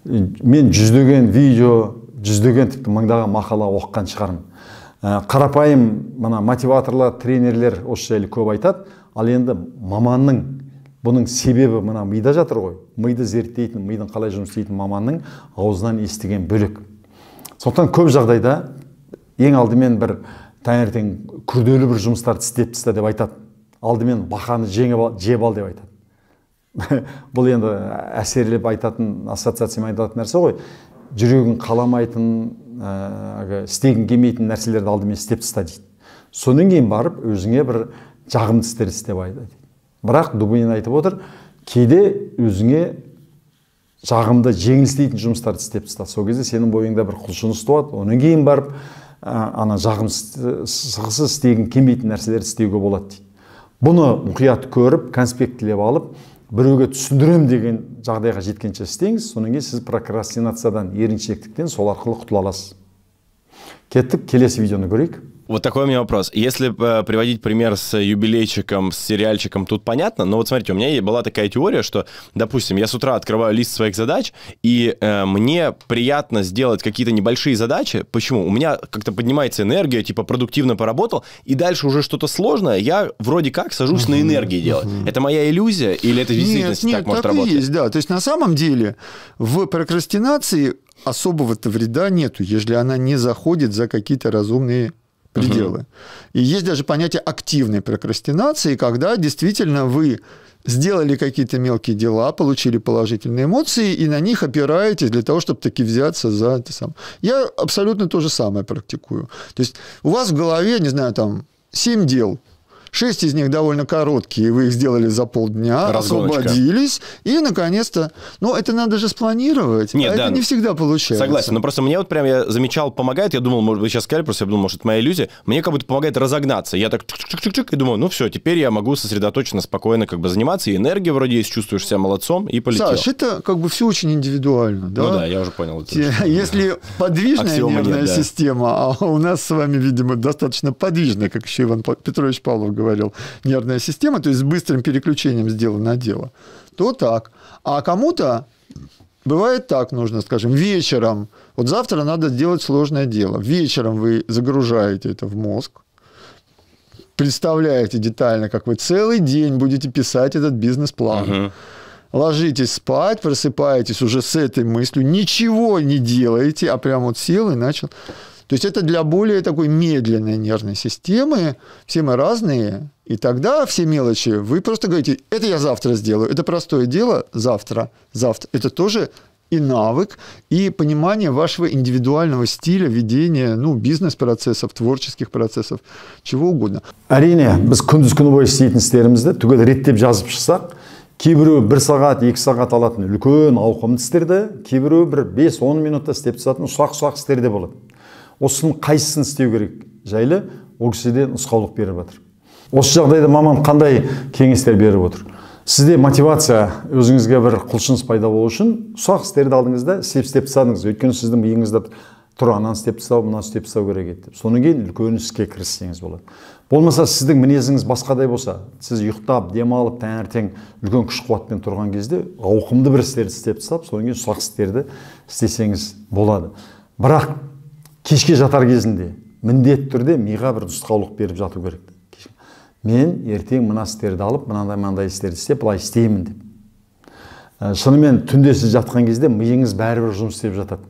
мен жүздеген видео жүздеген тіпті мыңдаған мақала оқыған шығармын Э, қарапайым мына мотиваторлар тренерлер осы жайлы көп айтады ал енді маманның бұның себебі мына мида жатыр ғой миды зерттейтін мидың қалай жұмыс істейтін маманның аузынан естіген бөлек сондықтан көп жағдайда ең алдымен бір таңертең күрделі бір жұмыстарды істеп таста деп айтады алдымен бақаны жеңіп ал, жеп ал деп айтады бұл енді әсерлеп айтатын ассоциациямен айтатын нәрсе ғой жүрегің қаламайтын әлгі э, істегің келмейтін нәрселерді алдымен істеп таста дейді содан кейін барып өзіңе бір жағымды істер істеп айда дейді бірақ дубинин айтып отыр кейде өзіңе жағымды істейтін жұмыстарды істеп таста сол кезде сенің бойыңда бір құлшыныс туады одан кейін барып ә, ана жағымсыз істегің келмейтін нәрселерді істеуге болады дейді бұны мұқият көріп конспектілеп алып біреуге түсіндірем деген жағдайға жеткенше істеңіз содан кейін сіз прокрастинациядан еріншектіктен сол арқылы құтыла аласыз кеттік келесі видеоны көрейік Вот такой у меня вопрос. Если э, приводить пример с юбилейчиком, с сериальчиком, тут понятно, но вот смотрите, у меня была такая теория, что, допустим, я с утра открываю лист своих задач, и э, мне приятно сделать какие-то небольшие задачи. Почему? У меня как-то поднимается энергия, типа продуктивно поработал, и дальше уже что-то сложное, я вроде как сажусь угу, на энергии делать. Угу. Это моя иллюзия или это в действительности нет, нет, так может так работать? И есть, да. То есть на самом деле в прокрастинации особого-то вреда нету, если она не заходит за какие-то разумные пределы. Угу. И есть даже понятие активной прокрастинации, когда действительно вы сделали какие-то мелкие дела, получили положительные эмоции, и на них опираетесь для того, чтобы таки взяться за это сам. Я абсолютно то же самое практикую. То есть у вас в голове, не знаю, там семь дел, Шесть из них довольно короткие, вы их сделали за полдня, Разгоночка. освободились, и, наконец-то... Но ну, это надо же спланировать, Нет, а да, это не ну, всегда получается. Согласен, но просто мне вот прям, я замечал, помогает, я думал, может, вы сейчас сказали, просто я думал, может, это моя иллюзия, мне как будто помогает разогнаться. Я так чик-чик-чик-чик и думаю, ну все, теперь я могу сосредоточенно, спокойно как бы заниматься, и энергия вроде есть, чувствуешь себя молодцом, и полетел. Саш, это как бы все очень индивидуально, да? Ну да, я уже понял. Это, Если подвижная нервная нет, да. система, а у нас с вами, видимо, достаточно подвижная, как еще Иван Петрович Павлов говорил, нервная система, то есть с быстрым переключением сделано дело, то так. А кому-то бывает так нужно, скажем, вечером. Вот завтра надо сделать сложное дело. Вечером вы загружаете это в мозг, представляете детально, как вы целый день будете писать этот бизнес-план. Угу. Ложитесь спать, просыпаетесь уже с этой мыслью, ничего не делаете, а прям вот сел и начал то есть это для более такой медленной нервной системы. Все мы разные. И тогда все мелочи, вы просто говорите, это я завтра сделаю. Это простое дело завтра. Завтра. Это тоже и навык, и понимание вашего индивидуального стиля ведения ну, бизнес-процессов, творческих процессов, чего угодно. Әрине, біз күндіз күні бойы істейтін істерімізді түгел реттеп жазып шықсақ, кейбіреу бір сағат екі сағат алатын үлкен ауқымды істерді кейбіреу бір бес он минутта істеп тастатын ұсақ ұсақ істер де болады осының қайсысын істеу керек жайлы ол кісі де нұсқаулық беріп жатыр осы жағдайда маман қандай кеңестер беріп отыр сізде мотивация өзіңізге бір құлшыныс пайда болу үшін ұсақ істерді алдыңыз да істеп істеп тастадыңыз өйткені сіздің миыңызда тұр ананы істеп тастау мынаны істеп тастау керек еді деп содан кейін үлкен іске кіріссеңіз болады болмаса сіздің мінезіңіз басқадай болса сіз ұйықтап демалып таңертең үлкен күш қуатпен тұрған кезде ауқымды бір істерді істеп тастап содан кейін ұсақ істерді істесеңіз болады бірақ кешке жатар кезінде міндетті түрде миға бір нұсқаулық беріп жату керек мен ертең мына істерді алып мынандай мынандай істерді істеп былай істеймін деп ә, шынымен түнде сіз жатқан кезде миыңыз бәрібір жұмыс істеп жатады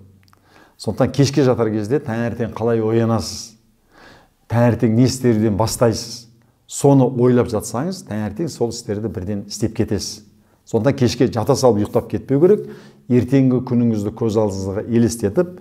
сондықтан кешке жатар кезде таңертең қалай оянасыз таңертең не істеуден бастайсыз соны ойлап жатсаңыз таңертең сол істерді бірден істеп кетесіз сондықтан кешке жата салып ұйықтап кетпеу керек ертеңгі күніңізді көз алдыңызға елестетіп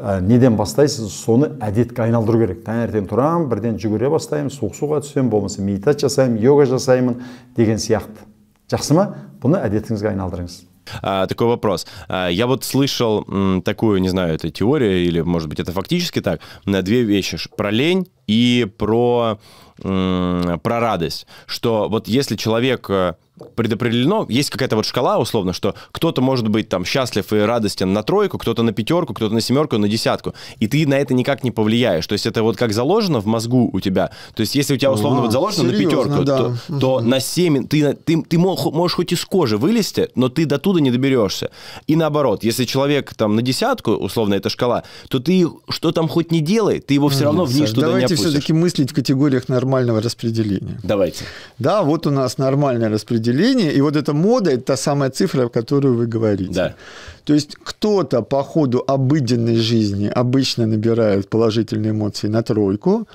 ә, э, неден бастайсыз соны әдетке айналдыру керек таңертең тұрамын бірден жүгіре бастаймын суық суға түсемін болмаса медитация жасаймын йога жасаймын деген сияқты жақсы ма бұны әдетіңізге айналдырыңыз А, такой вопрос. А, я вот слышал м, такую, не знаю, это теория или, может быть, это фактически так, на две вещи. Про лень и про, м, про радость. Что вот если человек э, предопределено, есть какая-то вот шкала условно, что кто-то может быть там счастлив и радостен на тройку, кто-то на пятерку, кто-то на семерку, на десятку, и ты на это никак не повлияешь. То есть это вот как заложено в мозгу у тебя. То есть если у тебя условно а, вот заложено серьезно, на пятерку, да. то, то на семь ты, ты, ты можешь хоть из кожи вылезти, но ты до туда не доберешься. И наоборот, если человек там на десятку, условно, эта шкала, то ты что там хоть не делай, ты его все равно вниз туда давайте не Давайте все-таки мыслить в категориях нормального распределения. Давайте. Да, вот у нас нормальное распределение определение, и вот эта мода – это та самая цифра, о которой вы говорите. Да. То есть кто-то по ходу обыденной жизни обычно набирает положительные эмоции на тройку,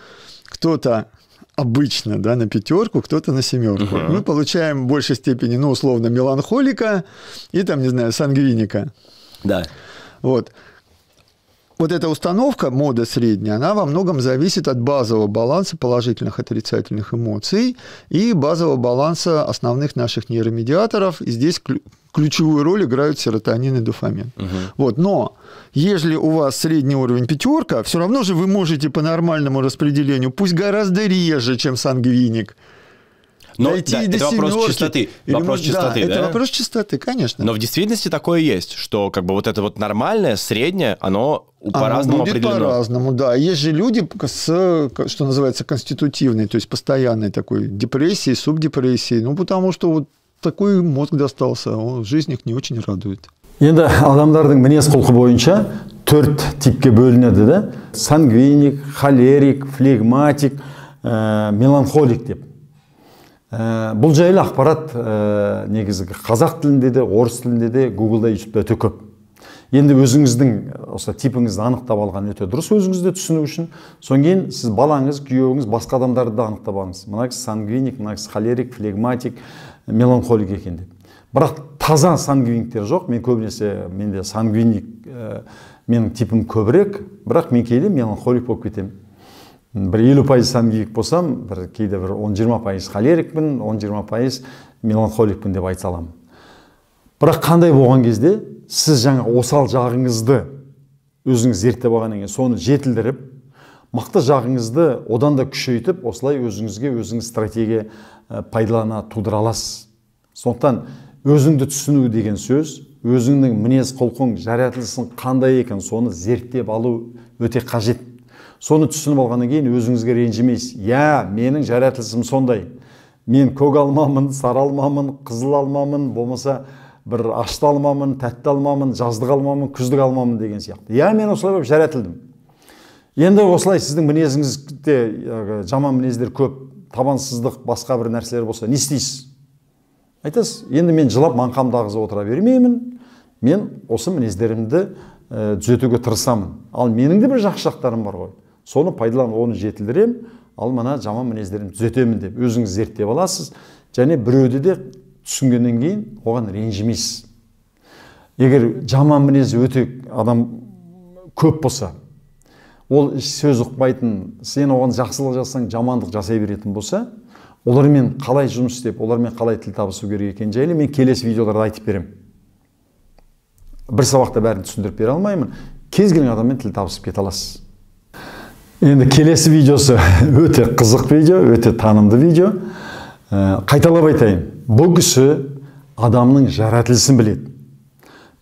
кто-то обычно да, на пятерку, кто-то на семерку. Угу. Мы получаем в большей степени, ну, условно, меланхолика и там, не знаю, сангвиника. Да. Вот вот эта установка, мода средняя, она во многом зависит от базового баланса положительных и отрицательных эмоций и базового баланса основных наших нейромедиаторов. И здесь ключевую роль играют серотонин и дофамин. Угу. Вот, но если у вас средний уровень пятерка, все равно же вы можете по нормальному распределению, пусть гораздо реже, чем сангвиник, но Дойти да, до это семерки. вопрос чистоты. Или, вопрос да, чистоты, да? Это вопрос чистоты, конечно. Но в действительности такое есть, что как бы вот это вот нормальное, среднее, оно по-разному будет определено. по-разному, да. Есть же люди с, что называется, конститутивной, то есть постоянной такой депрессией, субдепрессией. Ну, потому что вот такой мозг достался, он жизнь их не очень радует. енді адамдардың мінез құлқы бойынша төрт типке бөлінеді да сангвиник холерик флегматик ә, э, меланхолик деп ә, бұл жайлы ақпарат ә, қазақ тілінде де орыс тілінде де гуглда ютубта өте көп енді өзіңіздің осы типіңізді анықтап алған өте дұрыс өзіңізді түсіну үшін содан кейін сіз балаңыз күйеуіңіз басқа адамдарды да анықтап алыңыз мына кісі сангвиник мына кісі холерик флегматик меланхолик екен деп бірақ таза сангвиниктер жоқ мен көбінесе менде сангвиник э, менің типім көбірек бірақ мен кейде меланхолик болып кетемін бір елу пайыз сангиик болсам бір кейде бір он жиырма пайыз холерикпін он жиырма пайыз меланхоликпін деп айта аламын бірақ қандай болған кезде сіз жаңа осал жағыңызды өзіңіз зерттеп алғаннан кейін соны жетілдіріп мықты жағыңызды одан да күшейтіп осылай өзіңізге өзіңіз стратегия пайдалана тудыра аласыз сондықтан өзіңді түсіну деген сөз өзіңнің мінез құлқың жаратылысың қандай екен соны зерттеп алу өте қажет соны түсініп алғаннан кейін өзіңізге ренжімейсіз иә менің жаратылысым сондай мен көк алмамын сары алмамын қызыл алмамын болмаса бір ашты алмамын тәтті алмамын жаздық алмамын күздік алмамын деген сияқты иә мен осылай болып жаратылдым енді осылай сіздің мінезіңізде жаман мінездер көп табансыздық басқа бір нәрселер болса не істейсіз айтасыз енді мен жылап маңқамды ағызып отыра бермеймін мен осы мінездерімді э, түзетуге тырысамын ал менің де бір жақсы жақтарым бар ғой соны пайдаланып оны жетілдірем, ал мына жаман мінездерімді түзетемін деп өзіңіз зерттеп аласыз және біреуді де түсінгеннен кейін оған ренжімейсіз егер жаман мінезі өте адам көп болса ол сөз ұқпайтын сен оған жақсылық жасаң жамандық жасай беретін болса олармен қалай жұмыс істеп олармен қалай тіл табысу керек екені жайлы мен келесі видеоларда айтып беремін бір сабақта бәрін түсіндіріп бере алмаймын кез келген адаммен тіл табысып кете аласыз енді келесі видеосы өте қызық видео өте танымды видео ә, қайталап айтайын бұл кісі адамның жаратылысын біледі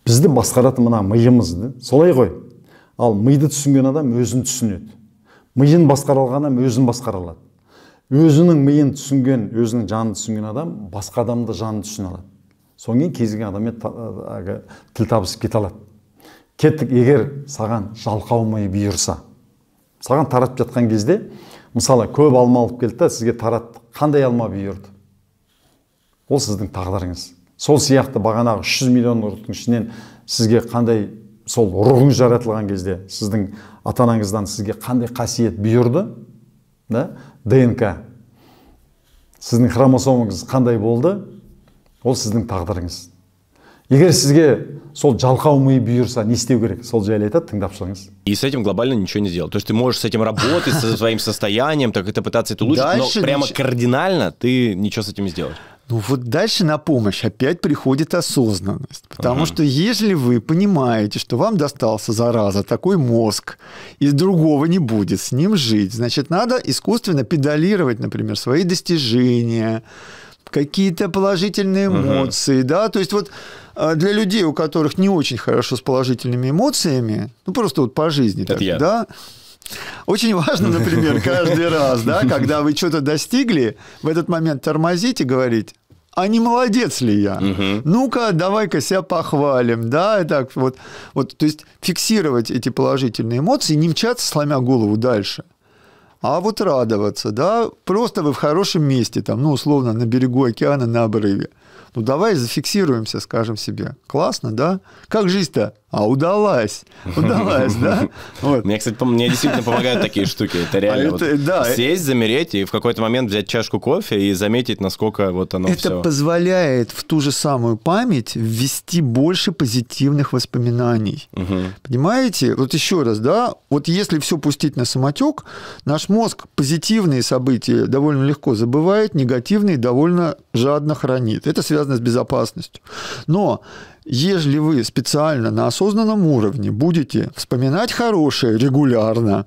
бізді басқаратын мына миымыз солай ғой ал миды түсінген адам өзін түсінеді миын басқара алған адам өзін басқара алады өзінің миын түсінген өзінің жанын түсінген адам басқа адамды жанын түсіне алады содан кейін кез келген ә, ә, тіл табысып кете алады кеттік егер саған жалқау ми бұйырса саған таратып жатқан кезде мысалы көп алма алып келді да сізге таратты қандай алма бұйырды ол сіздің тағдырыңыз сол сияқты бағанағы 300 жүз миллион ұрықтың ішінен сізге қандай сол рухыңыз жаратылған кезде сіздің ата анаңыздан сізге қандай қасиет бұйырды да днк сіздің хромосомаңыз қандай болды ол сіздің тағдырыңыз егер сізге сол жалқау ми бұйырса не істеу керек сол жайлы айтады тыңдап шығыңыз и с этим глобально ничего не сделать то есть ты можешь с этим работать со своим состоянием так это пытаться это улучшить но прямо кардинально ты ничего с этим не сделаешь ну вот дальше на помощь опять приходит осознанность. Потому ага. что если вы понимаете, что вам достался зараза, такой мозг, из другого не будет, с ним жить, значит, надо искусственно педалировать, например, свои достижения, какие-то положительные эмоции, угу. да, то есть вот а, для людей, у которых не очень хорошо с положительными эмоциями, ну просто вот по жизни, так, да, очень важно, например, каждый раз, да, когда вы что-то достигли, в этот момент тормозить и говорить, а не молодец ли я? Угу. Ну-ка, давай-ка себя похвалим, да, и так вот, вот, то есть фиксировать эти положительные эмоции, не мчаться, сломя голову дальше, а вот радоваться, да, просто вы в хорошем месте, там, ну, условно, на берегу океана, на обрыве – ну давай зафиксируемся, скажем себе. Классно, да? Как жизнь-то? А удалась, удалась, да? Вот. Мне, кстати, мне действительно помогают такие штуки. Это а реально. Э сесть, замереть и в какой-то момент взять чашку кофе и заметить, насколько вот оно. Это позволяет в ту же самую память ввести больше позитивных воспоминаний. Понимаете? Вот еще раз, да? Вот если все пустить на самотек, наш мозг позитивные события довольно легко забывает, негативные довольно жадно хранит. Это связано связано с безопасностью. Но если вы специально на осознанном уровне будете вспоминать хорошее регулярно,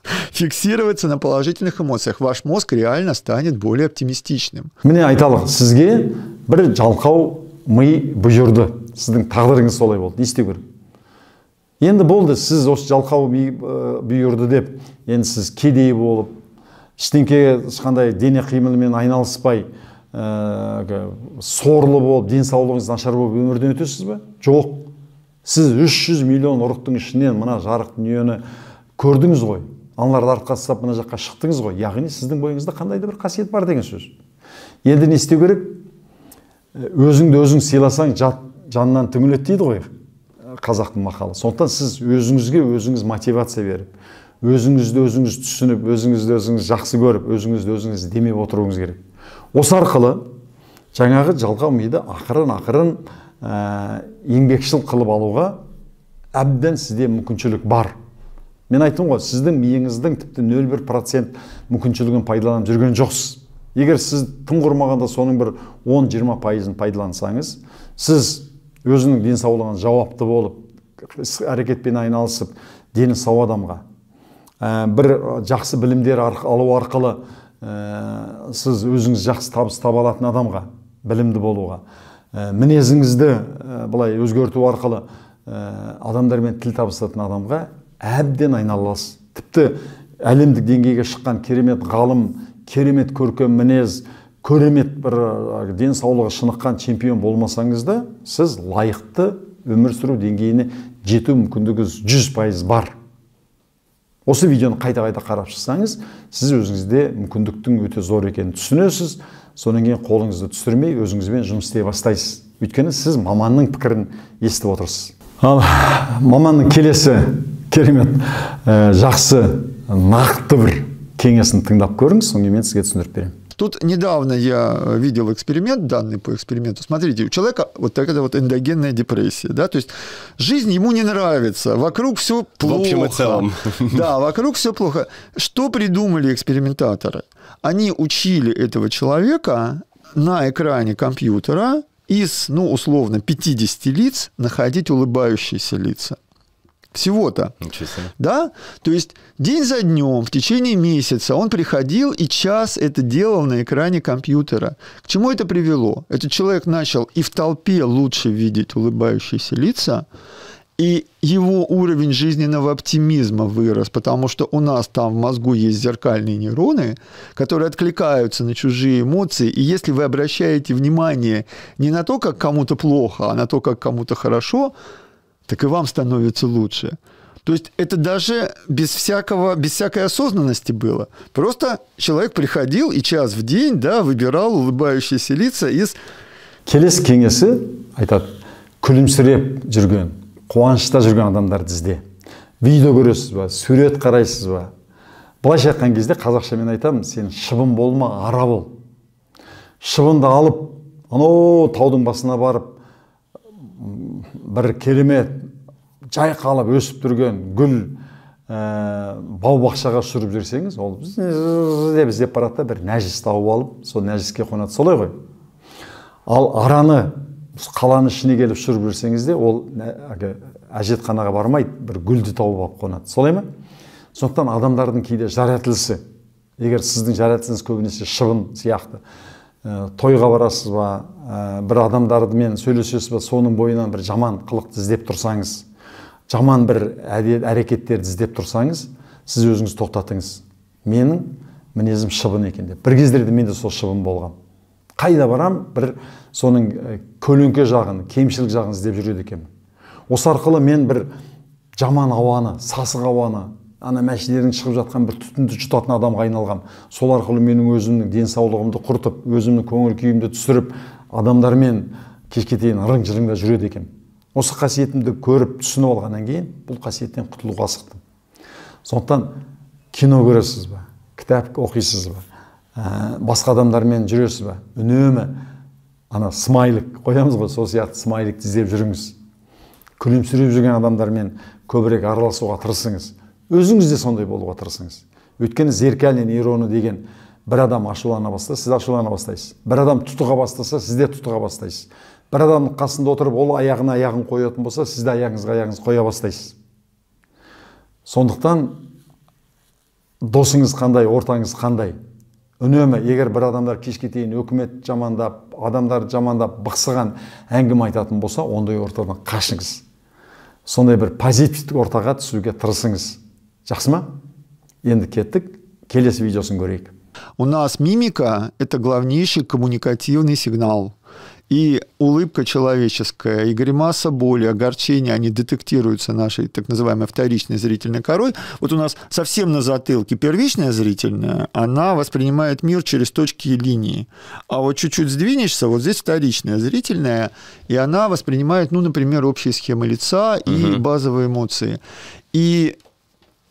фиксироваться на положительных эмоциях, ваш мозг реально станет более оптимистичным. Мне айталық сізге бір жалқау ми бұйырды. Сіздің тағдырыңыз солай болды. Не істеу керек? Енді болды, сіз осы жалқау ми бұйырды деп, енді сіз кедей болып, ештеңке ешқандай дене қимылымен айналыспай, ә, сорлы болып денсаулығыңыз нашар болып өмірден өтесіз ба жоқ сіз 300 миллион ұрықтың ішінен мына жарық дүниені көрдіңіз ғой аналарды артқа тастап мына жаққа шықтыңыз ғой яғни сіздің бойыңызда қандай да бір қасиет бар деген сөз енді не істеу керек э, өзіңді өзің сыйласаң жат жаннан түңіледі дейді ғой э, қазақтың мақалы сондықтан сіз өзіңізге өзіңіз мотивация беріп өзіңізді өзіңіз түсініп өзіңізді өзіңіз жақсы көріп өзіңізді өзіңіз демеп отыруыңыз керек осы арқылы жаңағы жалқау миды ақырын ақырын ә, еңбекшіл қылып алуға әбден сізде мүмкіншілік бар мен айттым ғой сіздің миыңыздың тіпті нөл бір процент мүмкіншілігін пайдаланып жүрген жоқсыз егер сіз тым құрмағанда соның бір 10-20 пайызын пайдалансаңыз сіз өзінің денсаулығына жауапты болып іс әрекетпен айналысып дені сау адамға ә, бір жақсы білімдер арқ, алу арқылы ә, сіз өзіңіз жақсы табыс таба алатын адамға білімді болуға ә, мінезіңізді ә, былай өзгерту арқылы адамдармен тіл табысатын адамға әбден айналасыз тіпті әлемдік деңгейге шыққан керемет ғалым керемет көркем мінез көремет бір денсаулығы шыныққан чемпион болмасаңыз да сіз лайықты өмір сүру деңгейіне жету мүмкіндігіңіз 100% пайыз бар осы видеоны қайта қайта қарап шықсаңыз сіз өзіңізде мүмкіндіктің өте зор екенін түсінесіз содан кейін қолыңызды түсірмей өзіңізбен жұмыс істей бастайсыз өйткені сіз маманның пікірін естіп отырсыз ал маманның келесі керемет жақсы нақты бір кеңесін тыңдап көріңіз мен сізге түсіндіріп беремін Тут недавно я видел эксперимент, данные по эксперименту. Смотрите, у человека вот такая вот эндогенная депрессия, да, то есть жизнь ему не нравится, вокруг все плохо. В общем и целом. Да, вокруг все плохо. Что придумали экспериментаторы? Они учили этого человека на экране компьютера из, ну, условно, 50 лиц находить улыбающиеся лица всего-то. Да? То есть день за днем, в течение месяца он приходил и час это делал на экране компьютера. К чему это привело? Этот человек начал и в толпе лучше видеть улыбающиеся лица, и его уровень жизненного оптимизма вырос, потому что у нас там в мозгу есть зеркальные нейроны, которые откликаются на чужие эмоции. И если вы обращаете внимание не на то, как кому-то плохо, а на то, как кому-то хорошо, так и вам становится лучше. То есть это даже без, всякого, без всякой осознанности было. Просто человек приходил и час в день да, выбирал улыбающиеся лица из... келесі кеңесі айтады күлімсіреп жүрген қуанышта жүрген адамдарды ізде видео көресіз ба сурет қарайсыз ба былайша айтқан кезде қазақша мен айтамын сен шыбын болма ара бол шыбынды алып анау таудың басына барып бір керемет жайқалып өсіп тұрған гүл ә, бау бақшаға түсіріп жіберсеңіз ол деп іздеп барады да бір нәжіс тауып алып сол нәжіске қонады солай ғой ал араны қаланың ішіне келіп түсіріп жіберсеңіз де ол әлгі әжетханаға бармайды бір гүлді тауып алып қонады солай ма сондықтан адамдардың кейде жаратылысы егер сіздің жаратылысыңыз көбінесе шыбын сияқты ә, тойға барасыз ба ә, бір адамдармен сөйлесесіз ба соның бойынан бір жаман қылықты іздеп тұрсаңыз жаман бір әдет әрекеттерді іздеп тұрсаңыз сіз өзіңіз тоқтатыңыз менің мінезім шыбын екен деп бір кездерде менде сол шыбын болған қайда барам бір соның көлеңке жағын кемшілік жағын іздеп жүреді екенмін осы арқылы мен бір жаман ауаны сасық ауаны ана мәшелердің шығып жатқан бір түтінді жұтатын адамға айналғанмын сол арқылы менің өзімнің денсаулығымды құртып өзімнің көңіл күйімді түсіріп адамдармен кешке дейін ырың жырыңда жүреді екенмін осы қасиетімді көріп түсініп алғаннан кейін бұл қасиеттен құтылуға асықтым сондықтан кино көресіз ба кітап оқисыз ба ә, басқа адамдармен жүресіз ба үнемі ана смайлик қоямыз ғой сол сияқты смайликті іздеп жүріңіз күлімсіреп жүрген адамдармен көбірек араласуға тырысыңыз өзіңіз де сондай болуға тырысыңыз өйткені зеркальный нейроны деген бір адам ашулана бастаса сіз ашулана бастайсыз бір адам тұтыға бастаса сіз де тұтыға бастайсыз бір адамның қасында отырып ол аяғына аяғын қоятын болса сіз де аяғыңызға аяғыңыз қоя бастайсыз сондықтан досыңыз қандай ортаңыз қандай үнемі егер бір адамдар кешке дейін өкімет жамандап адамдар жамандап бықсыған әңгіме айтатын болса ондай ортадан қашыңыз сондай бір позитивтік ортаға түсуге тырысыңыз жақсы ма енді кеттік келесі видеосын көрейік у нас мимика это главнейший коммуникативный сигнал И улыбка человеческая, и гримаса боли, огорчения, они детектируются нашей так называемой вторичной зрительной корой. Вот у нас совсем на затылке первичная зрительная, она воспринимает мир через точки и линии. А вот чуть-чуть сдвинешься, вот здесь вторичная зрительная, и она воспринимает, ну, например, общие схемы лица и угу. базовые эмоции. И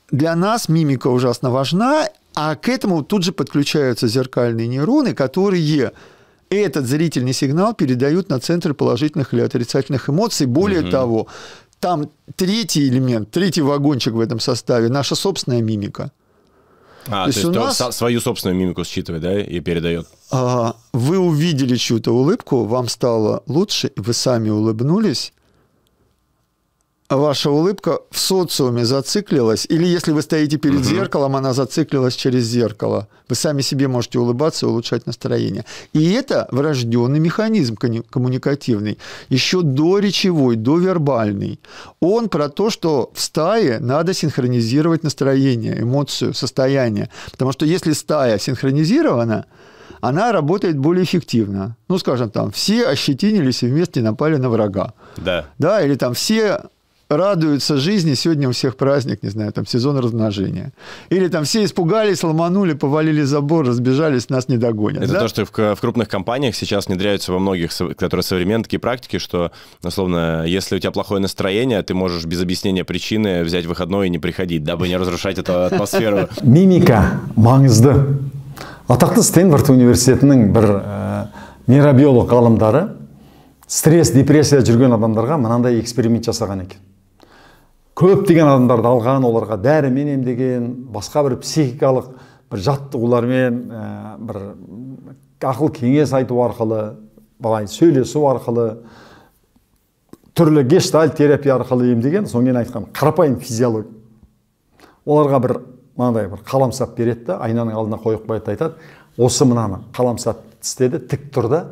для нас мимика ужасно важна, а к этому тут же подключаются зеркальные нейроны, которые этот зрительный сигнал передают на центр положительных или отрицательных эмоций. Более угу. того, там третий элемент, третий вагончик в этом составе, наша собственная мимика. А, то, есть, то есть у нас... Со свою собственную мимику считывает, да, и передает. А, вы увидели чью-то улыбку, вам стало лучше, вы сами улыбнулись, ваша улыбка в социуме зациклилась, или если вы стоите перед угу. зеркалом, она зациклилась через зеркало. Вы сами себе можете улыбаться и улучшать настроение. И это врожденный механизм коммуникативный, еще до речевой, до вербальный. Он про то, что в стае надо синхронизировать настроение, эмоцию, состояние. Потому что если стая синхронизирована, она работает более эффективно. Ну, скажем, там, все ощетинились и вместе напали на врага. Да. Да, или там все радуются жизни, сегодня у всех праздник, не знаю, там сезон размножения. Или там все испугались, ломанули, повалили забор, разбежались, нас не догонят. Это да? то, что в, в крупных компаниях сейчас внедряются во многих, которые современные такие практики, что, условно, если у тебя плохое настроение, ты можешь без объяснения причины взять выходной и не приходить, дабы не разрушать эту атмосферу. Мимика маңызды. Атақты Стэнфорд университетінің бір э, нейробиолог ғалымдары стресс депрессия жүрген адамдарға мынандай эксперимент жасаған екен көптеген адамдарды алған оларға дәрімен емдеген басқа бір психикалық бір жаттығулармен ә, бір ақыл кеңес айту арқылы былай сөйлесу арқылы түрлі гештальт терапия арқылы емдеген соны кейін айтқан қарапайым физиология оларға бір мынандай бір қаламсап береді да айнаның алдына қойып қояды айтады осы мынаны қаламсап тістеді тік тұр да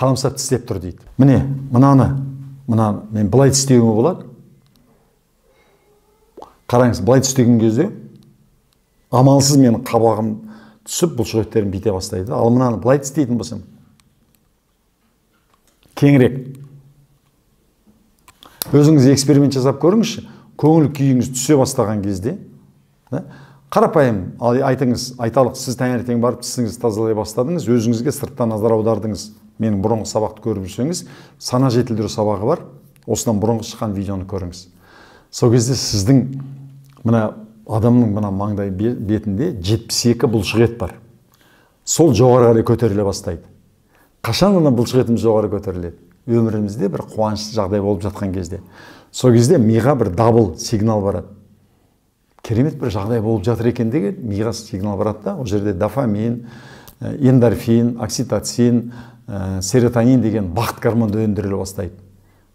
қаламсап тістеп тұр дейді міне мынаны мынаны мен былай тістеуіме болады қараңыз былай түстеген кезде амалсыз мен қабағым түсіп бұлшықеттерім бите бастайды ал мынаны былай тістейтін болсам кеңірек өзіңіз эксперимент жасап көріңізші көңіл күйіңіз түсе бастаған кезде да? қарапайым айтыңыз айталық сіз таңертең барып тісіңізді тазалай бастадыңыз өзіңізге сырттан назар аудардыңыз менің бұрынғы сабақты көріп жүрсеңіз сана жетілдіру сабағы бар осыдан бұрынғы шыққан видеоны көріңіз сол кезде сіздің мына адамның мына маңдай бетінде 72 бұлшық ет бар сол жоғары қарай көтеріле бастайды қашан ана бұлшық етіміз жоғары көтеріледі өмірімізде бір қуанышты жағдай болып жатқан кезде сол кезде миға бір дабыл сигнал барады керемет бір жағдай болып жатыр екен деген миға сигнал барады да ол жерде дофамин э, эндорфин окситоцин э, серотонин деген бақыт гормонды өндіріле бастайды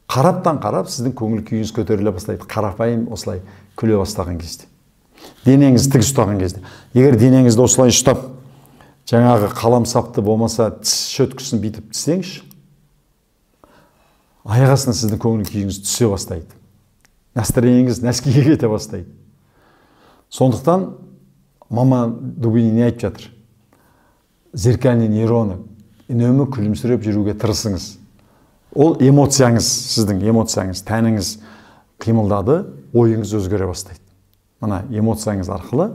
қараптан қарап сіздің көңіл күйіңіз көтеріле бастайды қарапайым осылай күле бастаған кезде денеңіз тік ұстаған кезде егер денеңізді осылай ұстап жаңағы қаламсапты болмаса тіс шөткісін бүйтіп тістеңізші аяқ астынан сіздің көңіл күйіңіз түсе бастайды настроениеңіз нәскиге кете бастайды сондықтан мама дубини не айтып жатыр зеркальный нейроны үнемі күлімсіреп жүруге тырысыңыз ол эмоцияңыз сіздің эмоцияңыз тәніңіз қимылдады ойыңыз өзгере бастайды мына эмоцияңыз арқылы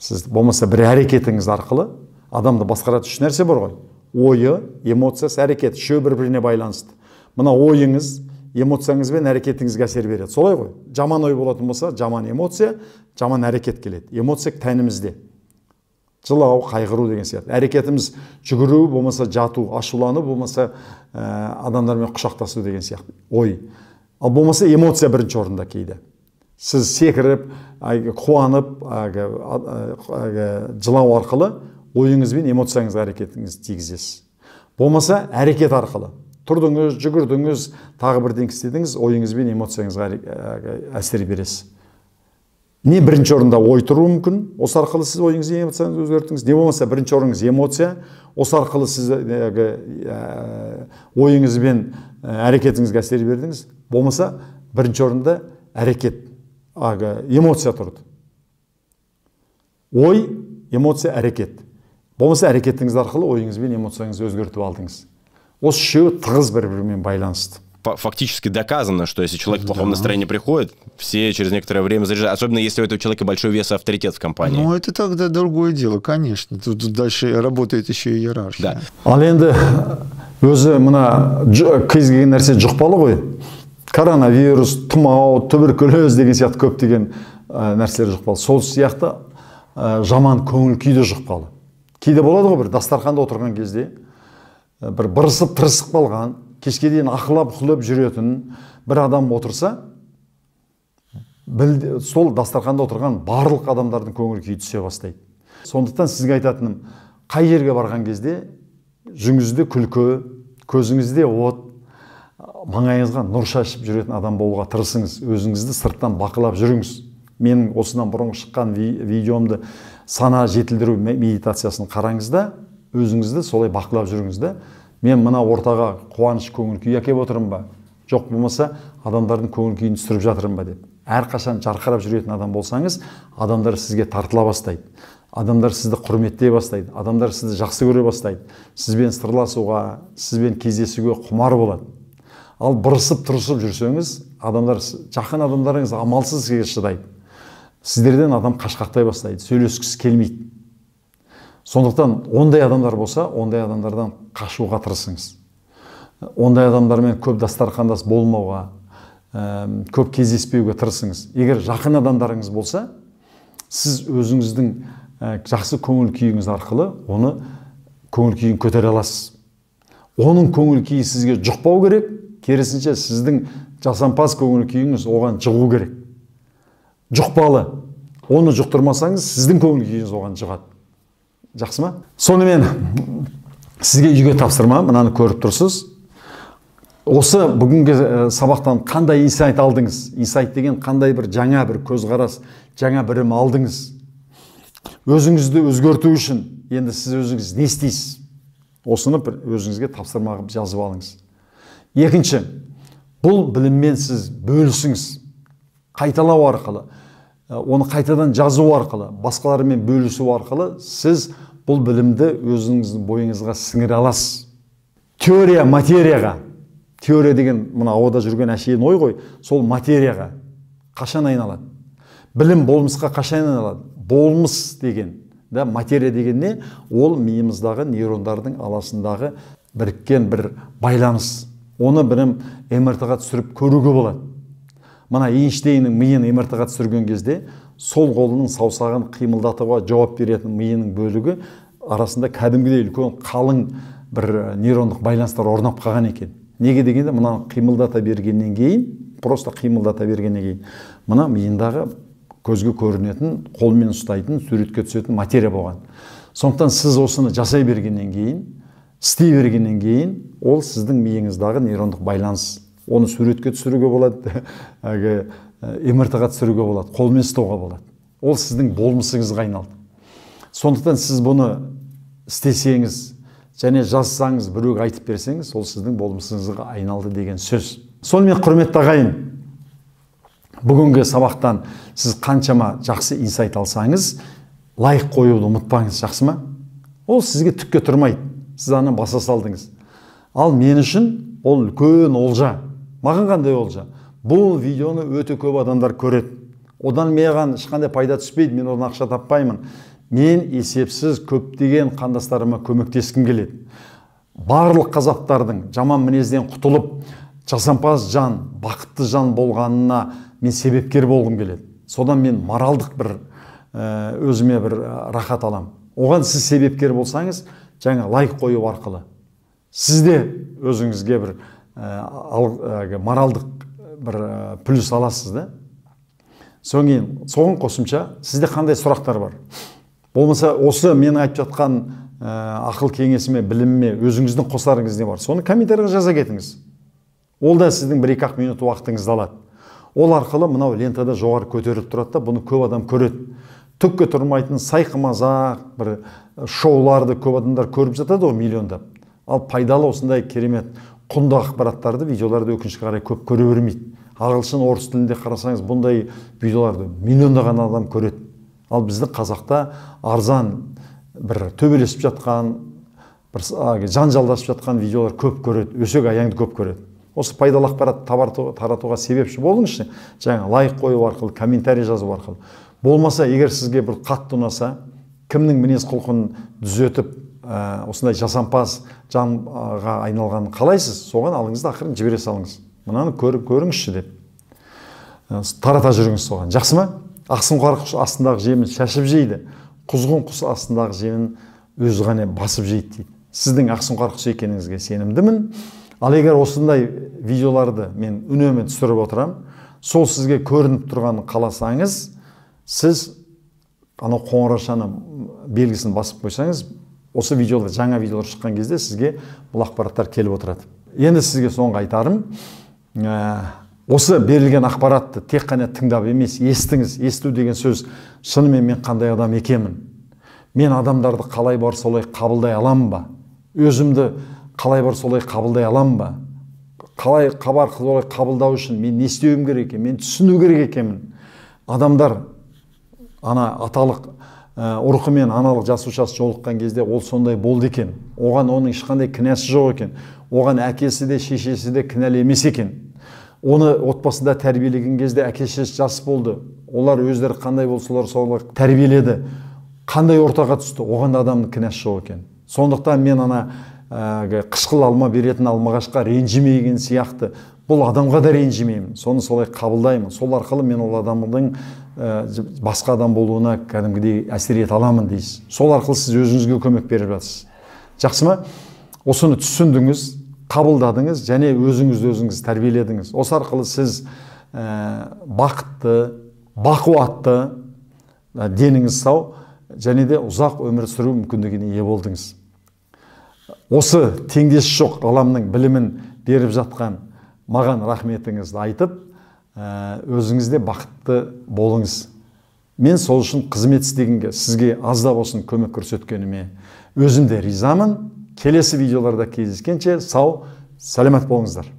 сіз болмаса бір әрекетіңіз арқылы адамды басқаратын үш нәрсе бар ғой ойы эмоциясы әрекет үшеуі бір біріне байланысты мына ойыңыз эмоцияңыз бен әрекетіңізге әсер береді солай ғой жаман ой болатын болса жаман эмоция жаман әрекет келеді эмоция тәнімізде жылау қайғыру деген сияқты әрекетіміз жүгіру болмаса жату ашулану болмаса ә, адамдармен құшақтасу деген сияқты ой ал болмаса эмоция бірінші орында кейде сіз секіріп қуанып жылау арқылы ойыңыз бен эмоцияңызға әрекетіңізді тигізесіз болмаса әрекет арқылы тұрдыңыз жүгірдіңіз тағы бірдеңе істедіңіз ойыңыз бен эмоцияңызға э, әсер бересіз не бірінші орында ой тұруы мүмкін осы арқылы сіз ойыңызды эмоцияңызды өзгерттіңіз не болмаса бірінші орныңыз эмоция осы арқылы сіз ойыңыз бен әрекетіңізге әсер бердіңіз болмаса бірінші орында әрекет әгі, эмоция тұрды ой эмоция әрекет болмаса әрекетіңіз арқылы ойыңыз бен эмоцияңызды өзгертіп алдыңыз осы үшеуі тығыз бір бірімен байланысты фактически доказано, что если человек в плохом да. настроении приходит, все через некоторое время заряжают. Особенно если у этого человека большой вес и авторитет в компании. Ну, это тогда другое дело, конечно. Тут, дальше работает еще и иерархия. Да. ал енді өзі мына кез келген нәрсе жұқпалы коронавирус тұмау туберкулез деген сияқты көптеген а, нәрселер жұқпалы сол сияқты а, жаман көңіл күй де жұқпалы кейде болады ғой бір дастарханда отырған кезде а, бір бырысып тырысып қалған кешке дейін ақылап құлып жүретін бір адам отырса сол дастарханда отырған барлық адамдардың көңіл күйі түсе бастайды сондықтан сізге айтатыным қай жерге барған кезде жүзіңізде күлкі көзіңізде от маңайыңызға нұр шашып жүретін адам болуға тырысыңыз өзіңізді сырттан бақылап жүріңіз менің осыдан бұрын шыққан видеомды сана жетілдіру медитациясын қараңыз да өзіңізді солай бақылап жүріңіз да мен мына ортаға қуаныш көңіл күй әкеліп отырмын ба жоқ болмаса адамдардың көңіл күйін түсіріп жатырмын ба деп әрқашан жарқырап жүретін адам болсаңыз адамдар сізге тартыла бастайды адамдар сізді құрметтей бастайды адамдар сізді жақсы көре бастайды сізбен сырласуға сізбен кездесуге құмар болады ал бырысып тырысып жүрсеңіз адамдар жақын адамдарыңыз амалсыз сізге шыдайды сіздерден адам қашқақтай бастайды сөйлескісі келмейді сондықтан ондай адамдар болса ондай адамдардан қашуға тырысыңыз ондай адамдармен көп дастарқандас болмауға ә, көп кездеспеуге тырысыңыз егер жақын адамдарыңыз болса сіз өзіңіздің жақсы көңіл күйіңіз арқылы оны көңіл күйін көтере аласыз оның көңіл күйі сізге жұқпау керек керісінше сіздің жасампаз көңіл күйіңіз оған жұғу керек жұқпалы оны жұқтырмасаңыз сіздің көңіл күйіңіз оған жұғады жақсы ма сонымен сізге үйге тапсырма мынаны көріп тұрсыз осы бүгінгі э, сабақтан қандай инсайт алдыңыз инсайт деген қандай бір жаңа бір көзқарас жаңа білім алдыңыз өзіңізді өзгерту үшін енді сіз өзіңіз не істейсіз осыны бір өзіңізге тапсырма қылып жазып алыңыз екінші бұл біліммен сіз бөлісіңіз қайталау арқылы э, оны қайтадан жазу арқылы басқалармен бөлісу арқылы сіз бұл білімді өзіңіздің бойыңызға сіңіре аласыз теория материяға теория деген мына ауада жүрген әшейін ой ғой сол материяға қашан айналады білім болмысқа қашан айналады болмыс деген да материя деген не ол миымыздағы нейрондардың аласындағы біріккен бір байланыс оны білім мрт ға түсіріп көруге болады мына эйнштейннің миын мрт ға түсірген кезде сол қолының саусағын қимылдатуға жауап беретін миының бөлігі арасында кәдімгідей үлкен қалың бір э, нейрондық байланыстар орнап қалған екен неге дегенде мынаны қимылдата бергеннен кейін просто қимылдата бергеннен кейін мына миындағы көзге көрінетін қолмен ұстайтын суретке түсетін материя болған сондықтан сіз осыны жасай бергеннен кейін істей бергеннен кейін ол сіздің миыңыздағы нейрондық байланыс оны суретке түсіруге болады әлгі Э, мрт ға түсіруге болады қолмен ұстауға болады ол сіздің болмысыңызға айналды сондықтан сіз бұны істесеңіз және жазсаңыз біреуге айтып берсеңіз ол сіздің болмысыңызға айналды деген сөз сонымен құрметті ағайын бүгінгі сабақтан сіз қаншама жақсы инсайт алсаңыз лайк қоюды ұмытпаңыз жақсы ма ол сізге түкке тұрмайды сіз ана баса салдыңыз ал мен үшін ол үлкен олжа маған қандай олжа бұл видеоны өте көп адамдар көреді одан маған ешқандай пайда түспейді мен одан ақша таппаймын мен есепсіз көптеген қандастарыма көмектескім келеді барлық қазақтардың жаман мінезден құтылып жасампаз жан бақытты жан болғанына мен себепкер болғым келеді содан мен моралдық бір э, өзіме бір э, рахат аламын оған сіз себепкер болсаңыз жаңа лайк қою арқылы Сізде өзіңізге бір ә, бір э, плюс аласыз да содан кейін соған қосымша сізде қандай сұрақтар бар болмаса осы мен айтып жатқан э, ақыл кеңесіме біліміме өзіңіздің қосарыңыз не бар соны комментарийға жаза кетіңіз ол да сіздің бір екі ақ минут уақытыңызды алады ол арқылы мынау лентада жоғары көтеріліп тұрады да бұны көп адам көреді түкке тұрмайтын сайқымазақ бір э, шоуларды көп адамдар көріп жатады ғой миллиондап ал пайдалы осындай керемет құнды ақпараттарды видеоларды өкінішке қарай көп көре бермейді ағылшын орыс тілінде қарасаңыз бұндай видеоларды миллиондаған адам көреді ал біздің қазақта арзан бір төбелесіп жатқан бір жанжалдасып жатқан видеолар көп көреді өсек аяңды көп көреді осы пайдалы ақпаратты таратуға себепші болыңызшы жаңа лайк қою арқылы комментарий жазу арқылы болмаса егер сізге бір қатты ұнаса кімнің мінез құлқын түзетіп Э, осындай жасампаз жанға айналған қалайсыз соған алыңыз да ақырын жібере салыңыз мынаны көр, көріңізші деп э, тарата жүріңіз соған жақсы ма ақсұңқар құс астындағы жемін шашып жейді құзғын құс астындағы жемін өзі ғана басып жейді дейді сіздің ақсұңқар құс екеніңізге сенімдімін ал егер осындай видеоларды мен үнемі түсіріп отырамын сол сізге көрініп тұрғанын қаласаңыз сіз анау қоңырашаны белгісін басып қойсаңыз осы видеолар жаңа видеолар шыққан кезде сізге бұл ақпараттар келіп отырады енді сізге соңғы айтарым ә, осы берілген ақпаратты тек қана тыңдап емес естіңіз есту деген сөз шынымен мен қандай адам екенмін мен адамдарды қалай бар солай қабылдай аламын ба өзімді қалай бар солай қабылдай алам ба қалай қабар солай қабылдау үшін мен не істеуім керек екен мен түсіну керек екенмін адамдар ана аталық ұрқы э, мен аналық жасушасы жолыққан кезде ол сондай болды екен оған оның ешқандай кінәсі жоқ екен оған әкесі де шешесі де кінәлі емес екен оны отбасында тәрбиелеген кезде әке шешесі жас болды олар өздері қандай болса солар солай тәрбиеледі қандай ортаға түсті оған да адамның кінәсі жоқ екен сондықтан мен ана ә, қышқыл алма беретін алмағашқа ренжімеген сияқты бұл адамға да ренжімеймін соны солай қабылдаймын сол арқылы мен ол адамдың басқа адам болуына кәдімгідей әсер ете аламын дейсіз сол арқылы сіз өзіңізге көмек беріп жатсыз жақсы ма осыны түсіндіңіз қабылдадыңыз және өзіңізді өзіңіз тәрбиеледіңіз осы арқылы сіз ә, бақытты бақуатты ә, деніңіз сау және де ұзақ өмір сүру мүмкіндігіне ие болдыңыз осы теңдесі жоқ ғаламның білімін беріп жатқан маған рахметіңізді айтып Э, өзіңізде бақытты болыңыз мен сол үшін қызмет істегенге сізге аз да болсын көмек көрсеткеніме өзім ризамын келесі видеоларда кездескенше сау сәлемет болыңыздар